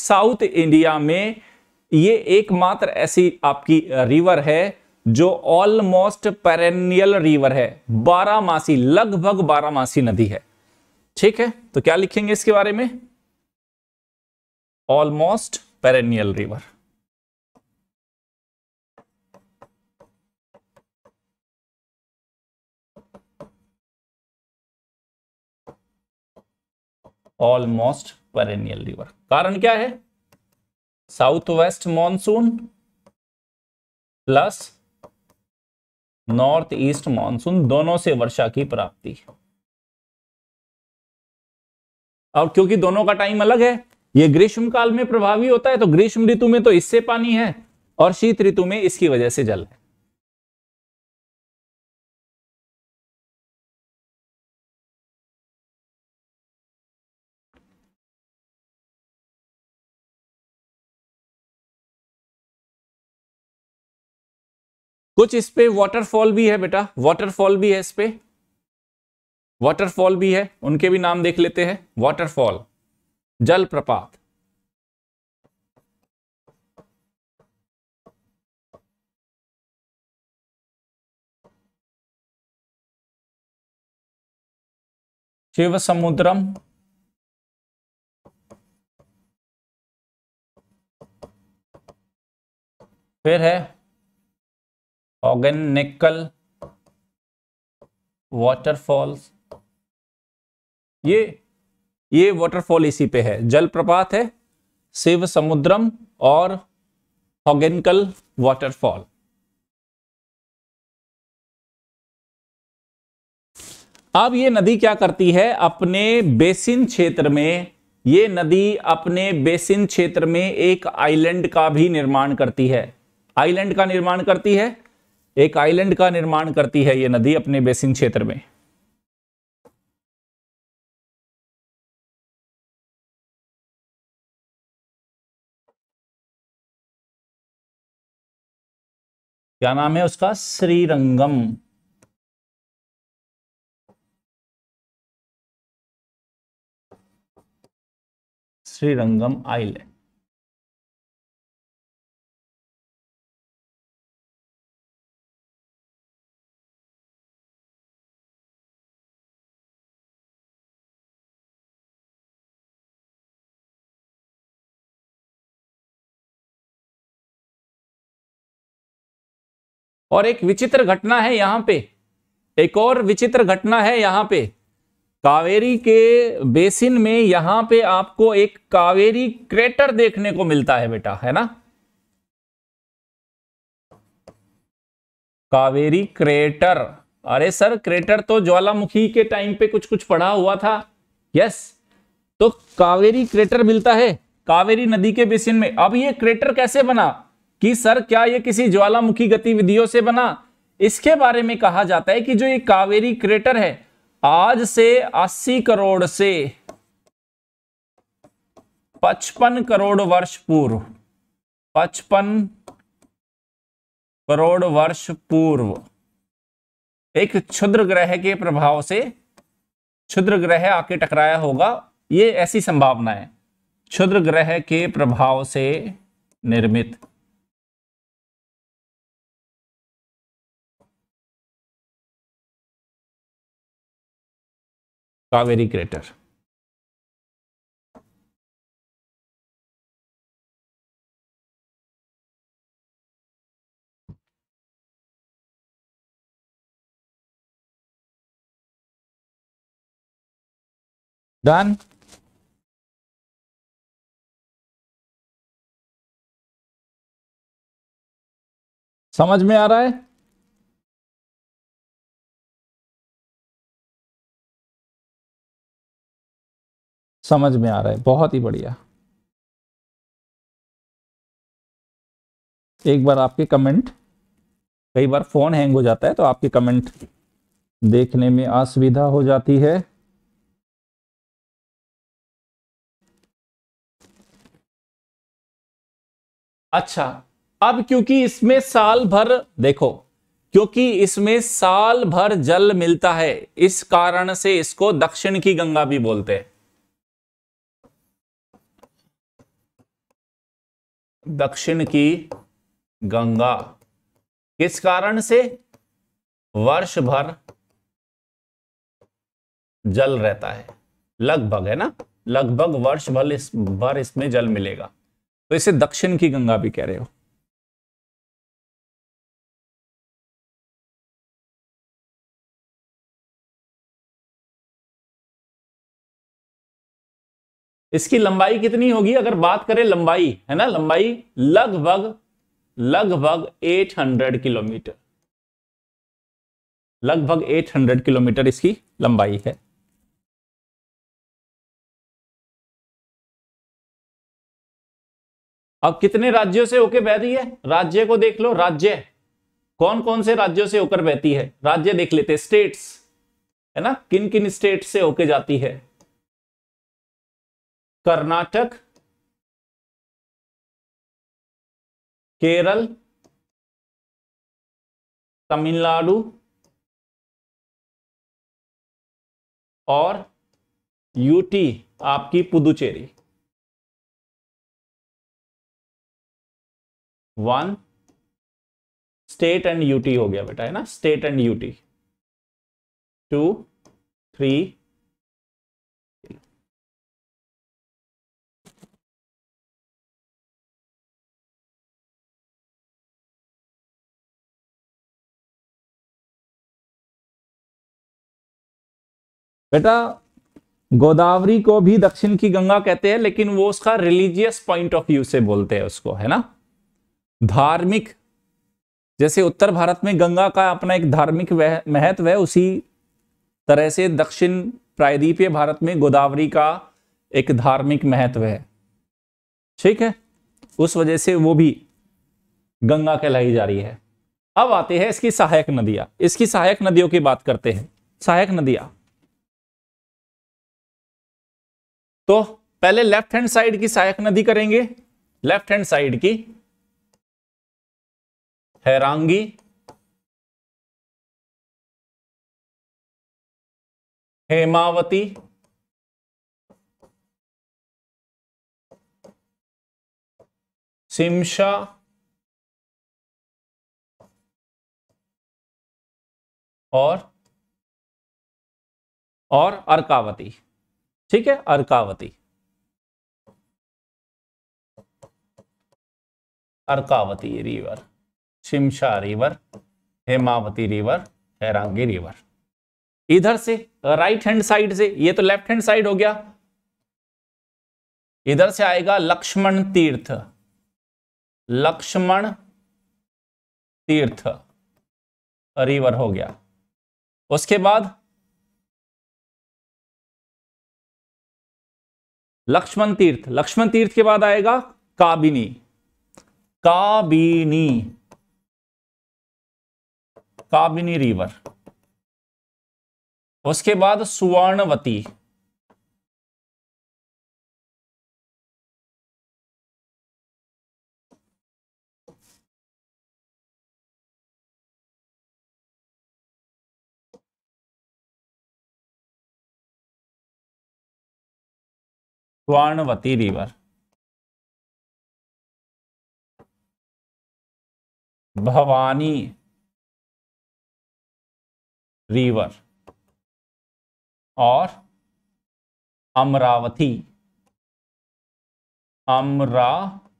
साउथ इंडिया में ये एकमात्र ऐसी आपकी रिवर है जो ऑलमोस्ट पेरेनियल रिवर है बारामासी लगभग बारामासी नदी है ठीक है तो क्या लिखेंगे इसके बारे में almost perennial river almost perennial river कारण क्या है south west monsoon plus north east monsoon दोनों से वर्षा की प्राप्ति और क्योंकि दोनों का टाइम अलग है यह ग्रीष्म काल में प्रभावी होता है तो ग्रीष्म ऋतु में तो इससे पानी है और शीत ऋतु में इसकी वजह से जल है कुछ इस पे वाटरफॉल भी है बेटा वाटरफॉल भी है इस पे वाटरफॉल भी है उनके भी नाम देख लेते हैं वाटरफॉल जल प्रपात शिव समुद्रम फिर है ऑर्गेनिकल वाटरफॉल्स ये ये वाटरफॉल इसी पे है जलप्रपात है शिव समुद्रम और ऑगेनिकल वाटरफॉल अब ये नदी क्या करती है अपने बेसिन क्षेत्र में ये नदी अपने बेसिन क्षेत्र में एक आइलैंड का भी निर्माण करती है आइलैंड का निर्माण करती है एक आइलैंड का निर्माण करती है ये नदी अपने बेसिन क्षेत्र में क्या नाम है उसका श्रीरंगम श्रीरंगम आइलैंड और एक विचित्र घटना है यहां पे एक और विचित्र घटना है यहां पे कावेरी के बेसिन में यहां पे आपको एक कावेरी क्रेटर देखने को मिलता है बेटा है ना कावेरी क्रेटर अरे सर क्रेटर तो ज्वालामुखी के टाइम पे कुछ कुछ पड़ा हुआ था यस तो कावेरी क्रेटर मिलता है कावेरी नदी के बेसिन में अब ये क्रेटर कैसे बना कि सर क्या यह किसी ज्वालामुखी गतिविधियों से बना इसके बारे में कहा जाता है कि जो ये कावेरी क्रेटर है आज से 80 करोड़ से 55 करोड़ वर्ष पूर्व 55 करोड़ वर्ष पूर्व एक क्षुद्र ग्रह के प्रभाव से क्षुद्र ग्रह आके टकराया होगा ये ऐसी संभावना है क्षुद्र ग्रह के प्रभाव से निर्मित कावेरी क्रेटर डन समझ में आ रहा है समझ में आ रहा है बहुत ही बढ़िया एक बार आपके कमेंट कई बार फोन हैंग हो जाता है तो आपके कमेंट देखने में असुविधा हो जाती है अच्छा अब क्योंकि इसमें साल भर देखो क्योंकि इसमें साल भर जल मिलता है इस कारण से इसको दक्षिण की गंगा भी बोलते हैं दक्षिण की गंगा किस कारण से वर्ष भर जल रहता है लगभग है ना लगभग वर्ष भर इस भर इसमें जल मिलेगा तो इसे दक्षिण की गंगा भी कह रहे हो इसकी लंबाई कितनी होगी अगर बात करें लंबाई है ना लंबाई लगभग लगभग 800 किलोमीटर लगभग 800 किलोमीटर इसकी लंबाई है अब कितने राज्यों से होकर बह रही है राज्य को देख लो राज्य कौन कौन से राज्यों से होकर बहती है राज्य देख लेते स्टेट्स है ना किन किन स्टेट से होके जाती है कर्नाटक केरल तमिलनाडु और यूटी आपकी Puducherry one state and UT हो गया बेटा है ना state and UT two three बेटा गोदावरी को भी दक्षिण की गंगा कहते हैं लेकिन वो उसका रिलीजियस पॉइंट ऑफ व्यू से बोलते हैं उसको है ना धार्मिक जैसे उत्तर भारत में गंगा का अपना एक धार्मिक महत्व है उसी तरह से दक्षिण प्रायद्वीपीय भारत में गोदावरी का एक धार्मिक महत्व है ठीक है उस वजह से वो भी गंगा कहलाई जा रही है अब आते हैं इसकी सहायक नदियां इसकी सहायक नदियों की बात करते हैं सहायक नदियां तो पहले लेफ्ट हैंड साइड की सहायक नदी करेंगे लेफ्ट हैंड साइड की हैरांगी हेमावती सिमशा और और अर्कावती ठीक है Arkavathi Arkavathi river Shimsha river Hemavathi river Harangi river इधर से राइट हैंड साइड से ये तो लेफ्ट हैंड साइड हो गया इधर से आएगा लक्ष्मण तीर्थ लक्ष्मण तीर्थ रिवर हो गया उसके बाद लक्ष्मण तीर्थ लक्ष्मण तीर्थ के बाद आएगा काबिनी काबिनी काबिनी रिवर उसके बाद सुवर्णवती स्वर्णवती रिवर भवानी रिवर और अमरावती अमरावती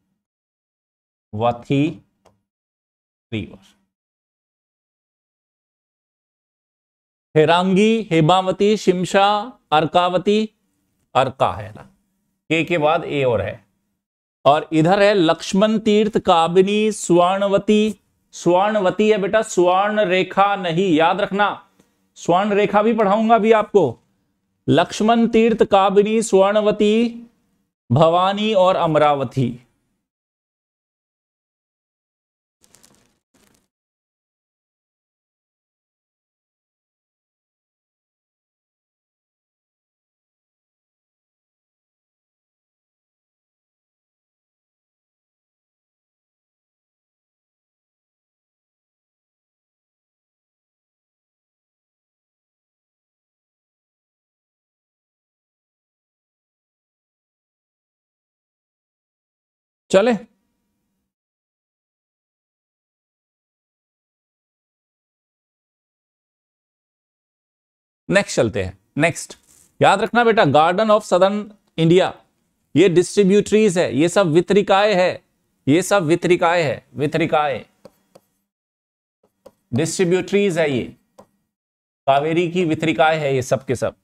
रिवर हेरांगी हेमावती शिमशा अर्कावती अर्का है ना के के बाद ए और है और इधर है लक्ष्मण तीर्थ काबिनी स्वर्णवती स्वर्णवती है बेटा स्वर्ण रेखा नहीं याद रखना स्वर्ण रेखा भी पढ़ाऊंगा भी आपको लक्ष्मण तीर्थ काबिनी स्वर्णवती भवानी और अमरावती चले नेक्स्ट चलते हैं नेक्स्ट याद रखना बेटा गार्डन ऑफ सदर्न इंडिया ये डिस्ट्रीब्यूटरीज है ये सब वितरिकाय है ये सब वितरिकाय है वितरिकाय डिस्ट्रीब्यूटरीज है ये कावेरी की वितरिकाय है ये सब के सब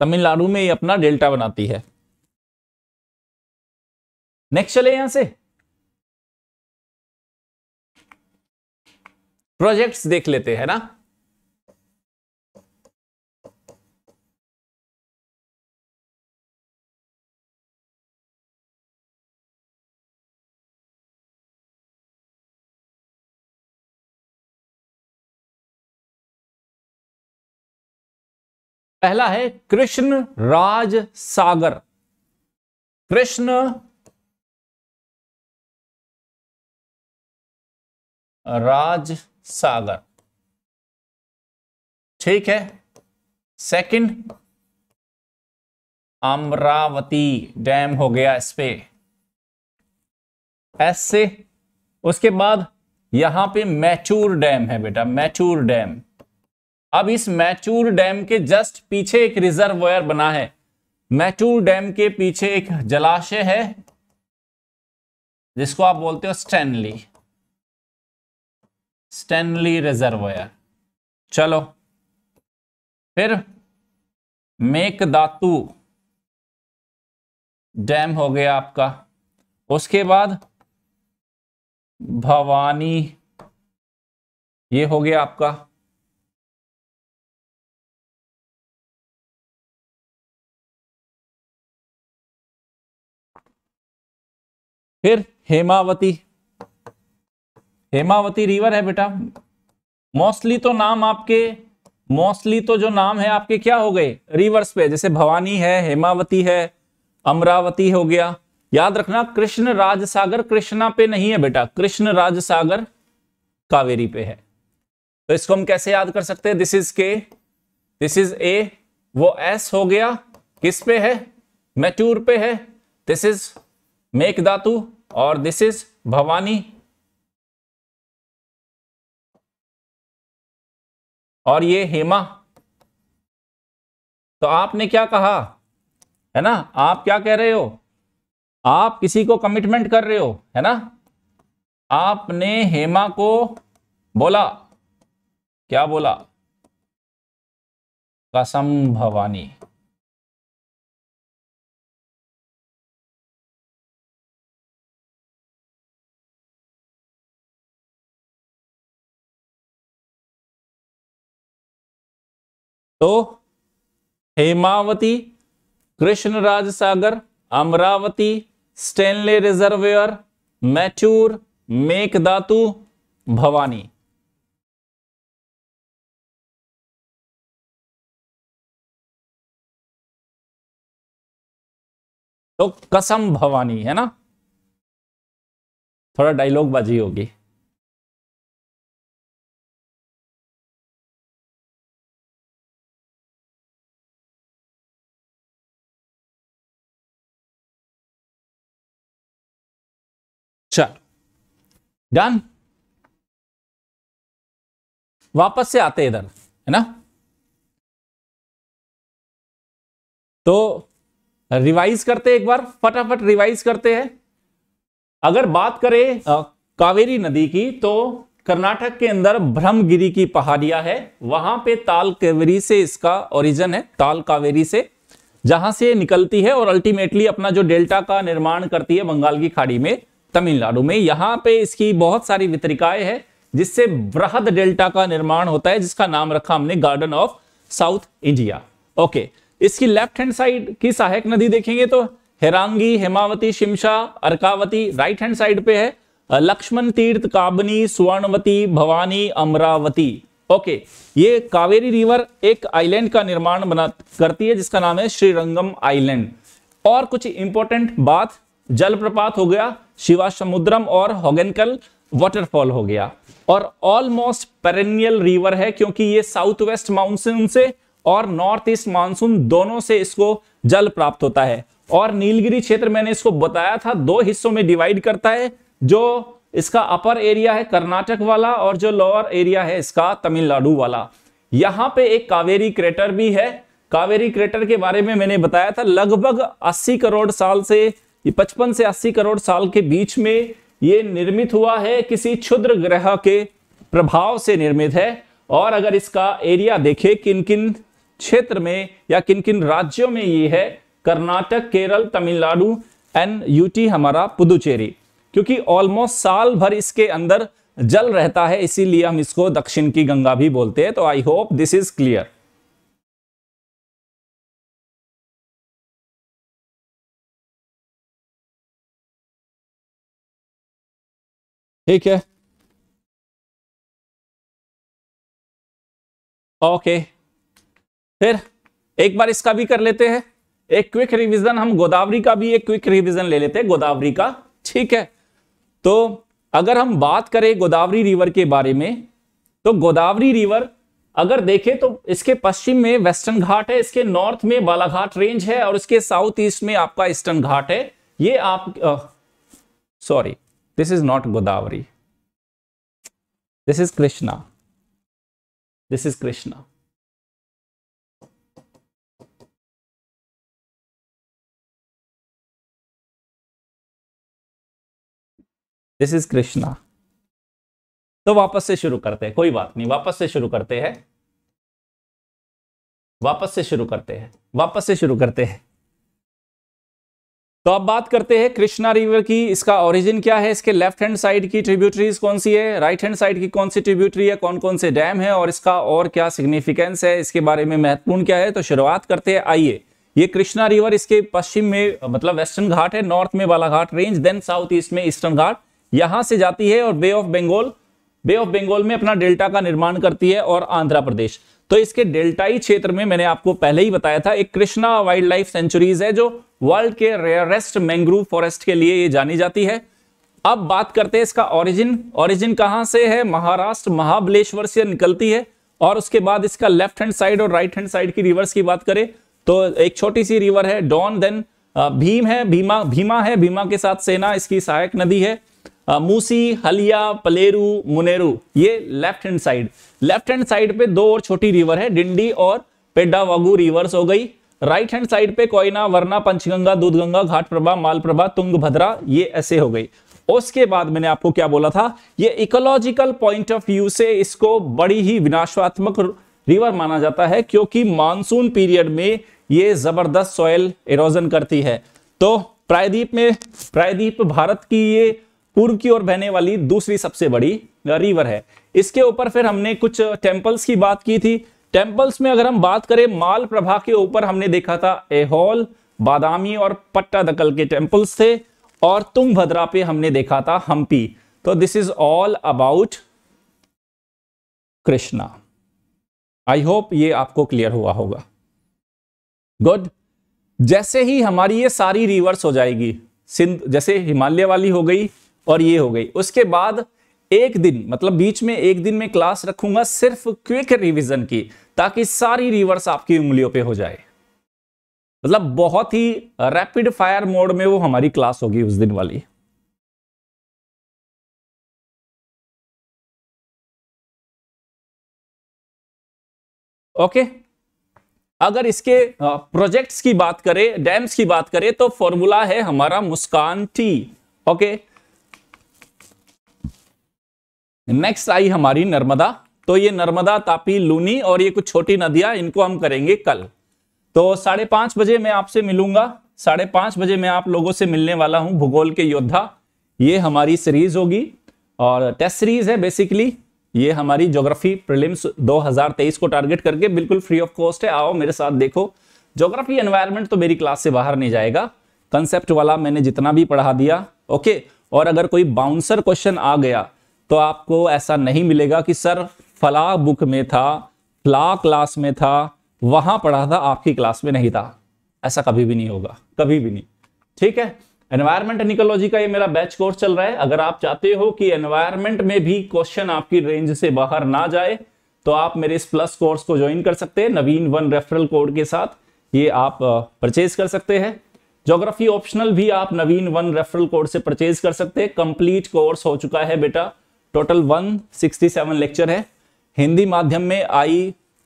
तमिलनाडु में ये अपना डेल्टा बनाती है नेक्स्ट चले यहां से प्रोजेक्ट्स देख लेते हैं ना पहला है कृष्ण राज सागर कृष्ण राज सागर ठीक है सेकंड अमरावती डैम हो गया इस पे ऐसे उसके बाद यहां पे मैचूर डैम है बेटा मैचूर डैम अब इस मैचूर डैम के जस्ट पीछे एक रिजर्वर बना है मैचूर डैम के पीछे एक जलाशय है जिसको आप बोलते हो स्टैनली स्टेनली रिजर्वोयर चलो फिर मेक दातू डैम हो गया आपका उसके बाद भवानी ये हो गया आपका फिर हेमावती हेमावती रिवर है बेटा मोस्टली तो नाम आपके मोस्टली तो जो नाम है आपके क्या हो गए रिवर्स पे जैसे भवानी है हेमावती है अमरावती हो गया याद रखना कृष्ण राज सागर कृष्णा पे नहीं है बेटा कृष्ण राज सागर कावेरी पे है तो इसको हम कैसे याद कर सकते हैं this is K this is A वो एस हो गया किस पे है मैट्यूर पे है दिस इज मेक धातु और दिस इज भवानी और ये हेमा तो आपने क्या कहा है ना आप क्या कह रहे हो आप किसी को कमिटमेंट कर रहे हो है ना आपने हेमा को बोला क्या बोला कसम भवानी तो हेमावती कृष्ण राज सागर अमरावती स्टेनले रिजर्वेयर मैचूर मेकदातु भवानी तो कसम भवानी है ना थोड़ा डायलॉग बाजी होगी डन वापस से आते इधर है ना तो रिवाइज करते एक बार फटाफट रिवाइज करते हैं अगर बात करें कावेरी नदी की तो कर्नाटक के अंदर ब्रह्मगिरी की पहाड़ियां है वहां पे ताल कावेरी से इसका ओरिजन है ताल कावेरी से जहां से निकलती है और अल्टीमेटली अपना जो डेल्टा का निर्माण करती है बंगाल की खाड़ी में तमिलनाडु में यहाँ पे इसकी बहुत सारी वितरिकाएं है जिससे वृहद डेल्टा का निर्माण होता है जिसका नाम रखा हमने garden of south India okay इसकी लेफ्ट हैंड साइड की सहायक नदी देखेंगे तो Harangi Hemavathi Shimsha Arkavathi right hand side पे है लक्ष्मण तीर्थ काबनी सुवर्णवती भवानी अमरावती ओके ये कावेरी रिवर एक आइलैंड का निर्माण बना करती है जिसका नाम है श्रीरंगम आइलैंड और कुछ इंपॉर्टेंट बात जलप्रपात हो गया शिवा समुद्रम और होगनकल वाटरफॉल हो गया और ऑलमोस्ट पेरेनियल रिवर है क्योंकि ये साउथ वेस्ट मानसून से और नॉर्थ ईस्ट मानसून दोनों से इसको जल प्राप्त होता है और नीलगिरी क्षेत्र मैंने इसको बताया था दो हिस्सों में डिवाइड करता है जो इसका अपर एरिया है कर्नाटक वाला और जो लोअर एरिया है इसका तमिलनाडु वाला यहाँ पे एक कावेरी क्रेटर भी है कावेरी क्रेटर के बारे में मैंने बताया था लगभग 80 करोड़ साल से ये 55 से 80 करोड़ साल के बीच में ये निर्मित हुआ है किसी क्षुद्र ग्रह के प्रभाव से निर्मित है और अगर इसका एरिया देखें किन किन क्षेत्र में या किन किन राज्यों में ये है कर्नाटक केरल तमिलनाडु एंड यूटी हमारा पुदुचेरी क्योंकि ऑलमोस्ट साल भर इसके अंदर जल रहता है इसीलिए हम इसको दक्षिण की गंगा भी बोलते हैं तो I hope this is clear ठीक है ओके फिर एक बार इसका भी कर लेते हैं एक क्विक रिवीजन हम गोदावरी का भी एक क्विक रिवीजन ले लेते हैं गोदावरी का ठीक है तो अगर हम बात करें गोदावरी रिवर के बारे में तो गोदावरी रिवर अगर देखें तो इसके पश्चिम में वेस्टर्न घाट है इसके नॉर्थ में बालाघाट रेंज है और इसके साउथ ईस्ट में आपका ईस्टर्न घाट है ये आप sorry This is not Godavari. This is Krishna. This is Krishna. This is Krishna तो वापस से शुरू करते हैं कोई बात नहीं वापस से शुरू करते हैं वापस से शुरू करते हैं वापस से शुरू करते हैं तो अब बात करते हैं कृष्णा रिवर की इसका ओरिजिन क्या है इसके लेफ्ट हैंड साइड की ट्रिब्यूटरीज कौन सी है राइट हैंड साइड की कौन सी ट्रिब्यूटरी है कौन कौन से डैम है और इसका और क्या सिग्निफिकेंस है इसके बारे में महत्वपूर्ण क्या है तो शुरुआत करते हैं आइए ये कृष्णा रिवर इसके पश्चिम में मतलब वेस्टर्न घाट है नॉर्थ में Balaghat range then south east में ईस्टर्न घाट यहां से जाती है और bay of Bengal bay of Bengal में अपना डेल्टा का निर्माण करती है और आंध्र प्रदेश तो इसके डेल्टाई क्षेत्र में मैंने आपको पहले ही बताया था एक कृष्णा वाइल्ड लाइफ सेंचुरीज है जो वर्ल्ड के रेयरेस्ट मैंग्रोव फॉरेस्ट के लिए ये जानी जाती है अब बात करते हैं इसका ओरिजिन ओरिजिन कहां से है महाराष्ट्र महाबलेश्वर से निकलती है और उसके बाद इसका लेफ्ट हैंड साइड और राइट हैंड साइड की रिवर्स की बात करें तो एक छोटी सी रिवर है डॉन देन भीम है भीमा भीमा है भीमा के साथ सेना इसकी सहायक नदी है मूसी हलिया पलेरू मुनेरू ये left hand side left hand side पे दो और छोटी रिवर है डिंडी और पेडावागू रिवर्स हो गई राइट हैंड साइड पे कोयना वरना पंचगंगा दूधगंगा घाट प्रभा मालप्रभा भद्रा ये ऐसे हो गई उसके बाद मैंने आपको क्या बोला था ये इकोलॉजिकल पॉइंट ऑफ व्यू से इसको बड़ी ही विनाशात्मक रिवर माना जाता है क्योंकि मानसून पीरियड में ये जबरदस्त सॉयल एरोजन करती है तो प्रायद्वीप में प्रायद्वीप भारत की ये पूर्व की ओर बहने वाली दूसरी सबसे बड़ी रिवर है इसके ऊपर फिर हमने कुछ टेम्पल्स की बात की थी टेम्पल्स में अगर हम बात करें माल प्रभा के ऊपर हमने देखा था एहोल बादामी और पट्टा दकल के टेम्पल्स थे और तुंगभद्रा पे हमने देखा था हम्पी तो this is all about Krishna I hope ये आपको क्लियर हुआ होगा गुड जैसे ही हमारी ये सारी रिवर्स हो जाएगी सिंध जैसे हिमालय वाली हो गई और ये हो गई उसके बाद एक दिन मतलब बीच में एक दिन में क्लास रखूंगा सिर्फ क्विक रिवीजन की ताकि सारी रिवर्स आपकी उंगलियों पे हो जाए मतलब बहुत ही रैपिड फायर मोड में वो हमारी क्लास होगी उस दिन वाली ओके अगर इसके प्रोजेक्ट्स की बात करें डैम्स की बात करें तो फॉर्मूला है हमारा मुस्कान टी ओके नेक्स्ट आई हमारी नर्मदा तो ये नर्मदा तापी लूनी और ये कुछ छोटी नदियां इनको हम करेंगे कल तो साढ़े पांच बजे मैं आपसे मिलूंगा साढ़े पांच बजे मैं आप लोगों से मिलने वाला हूं भूगोल के योद्धा ये हमारी सीरीज होगी और टेस्ट सीरीज है बेसिकली ये हमारी ज्योग्राफी प्रिलिम्स 2023 को टारगेट करके बिल्कुल फ्री ऑफ कॉस्ट है आओ मेरे साथ देखो ज्योग्राफी एनवायरमेंट तो मेरी क्लास से बाहर नहीं जाएगा कंसेप्ट वाला मैंने जितना भी पढ़ा दिया ओके और अगर कोई बाउंसर क्वेश्चन आ गया तो आपको ऐसा नहीं मिलेगा कि सर फला बुक में था फला क्लास में था वहां पढ़ा था आपकी क्लास में नहीं था ऐसा कभी भी नहीं होगा कभी भी नहीं ठीक है एनवायरमेंट निकोलॉजी का ये मेरा बैच कोर्स चल रहा है अगर आप चाहते हो कि एनवायरमेंट में भी क्वेश्चन आपकी रेंज से बाहर ना जाए तो आप मेरे इस प्लस कोर्स को ज्वाइन कर सकते हैं नवीन वन रेफरल कोड के साथ ये आप परचेज कर सकते हैं जोग्राफी ऑप्शनल भी आप नवीन वन रेफरल कोड से परचेज कर सकते हैं कंप्लीट कोर्स हो चुका है बेटा टोटल 167 लेक्चर है हिंदी माध्यम में आई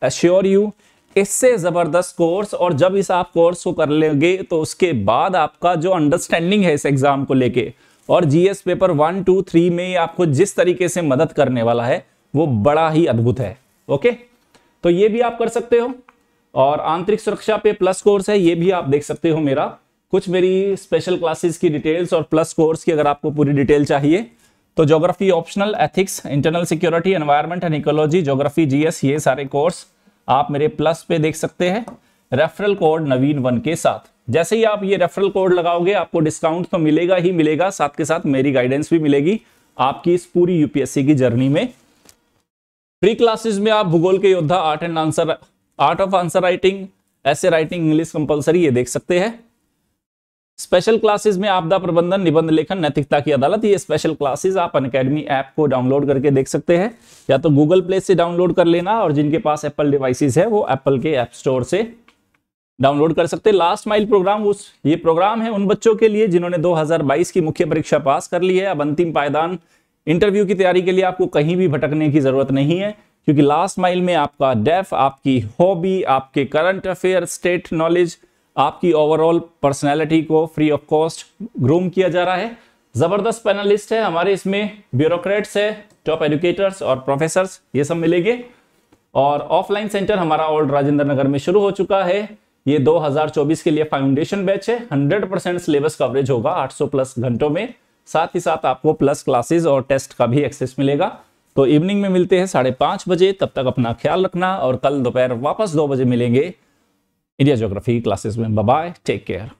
एश्योर यू इससे ज़बरदस्त कोर्स और जब इस आप कोर्स को कर लेंगे तो उसके बाद आपका जो अंडरस्टैंडिंग है इस एग्ज़ाम को लेके और GS paper one two three में आपको जिस तरीके से मदद करने वाला है वो बड़ा ही अद्भुत है ओके तो ये भी आप कर सकते हो और आंतरिक सुरक्षा पे प्लस कोर्स है ये भी आप देख सकते हो मेरा कुछ मेरी स्पेशल क्लासेस की डिटेल्स और प्लस कोर्स की अगर आपको पूरी डिटेल चाहिए तो geography optional ethics internal security environment and ecology geography GS ये सारे कोर्स आप मेरे प्लस पे देख सकते हैं रेफरल कोड नवीन वन के साथ जैसे ही आप ये रेफरल कोड लगाओगे आपको डिस्काउंट तो मिलेगा ही मिलेगा साथ के साथ मेरी गाइडेंस भी मिलेगी आपकी इस पूरी यूपीएससी की जर्नी में प्री क्लासेस में आप भूगोल के योद्धा art and answer art of answer writing ऐसे राइटिंग इंग्लिश कंपलसरी ये देख सकते हैं स्पेशल क्लासेस में आपदा प्रबंधन निबंध लेखन नैतिकता की अदालत ये स्पेशल क्लासेस आप अनकेडमी ऐप को डाउनलोड करके देख सकते हैं या तो गूगल प्ले से डाउनलोड कर लेना और जिनके पास एप्पल डिवाइसेस है वो एप्पल के ऐप स्टोर से डाउनलोड कर सकते हैं लास्ट माइल प्रोग्राम उस ये प्रोग्राम है उन बच्चों के लिए जिन्होंने 2022 की मुख्य परीक्षा पास कर ली है अब अंतिम पायदान इंटरव्यू की तैयारी के लिए आपको कहीं भी भटकने की जरूरत नहीं है क्योंकि लास्ट माइल में आपका डेफ आपकी हॉबी आपके करंट अफेयर स्टेट नॉलेज आपकी ओवरऑल पर्सनैलिटी को फ्री ऑफ कॉस्ट ग्रूम किया जा रहा है ज़बरदस्त पैनलिस्ट है हमारे इसमें ब्यूरोक्रेट्स है टॉप एजुकेटर्स और प्रोफेसर ये सब मिलेंगे और ऑफलाइन सेंटर हमारा ओल्ड राजेंद्र नगर में शुरू हो चुका है ये 2024 के लिए फाउंडेशन बैच है 100 परसेंट सिलेबस कवरेज होगा 800 प्लस घंटों में साथ ही साथ आपको प्लस क्लासेस और टेस्ट का भी एक्सेस मिलेगा तो इवनिंग में मिलते हैं साढ़े पाँच बजे तब तक अपना ख्याल रखना और कल दोपहर वापस दो बजे मिलेंगे इंडिया जोग्राफी क्लासेस में बाय टेक केयर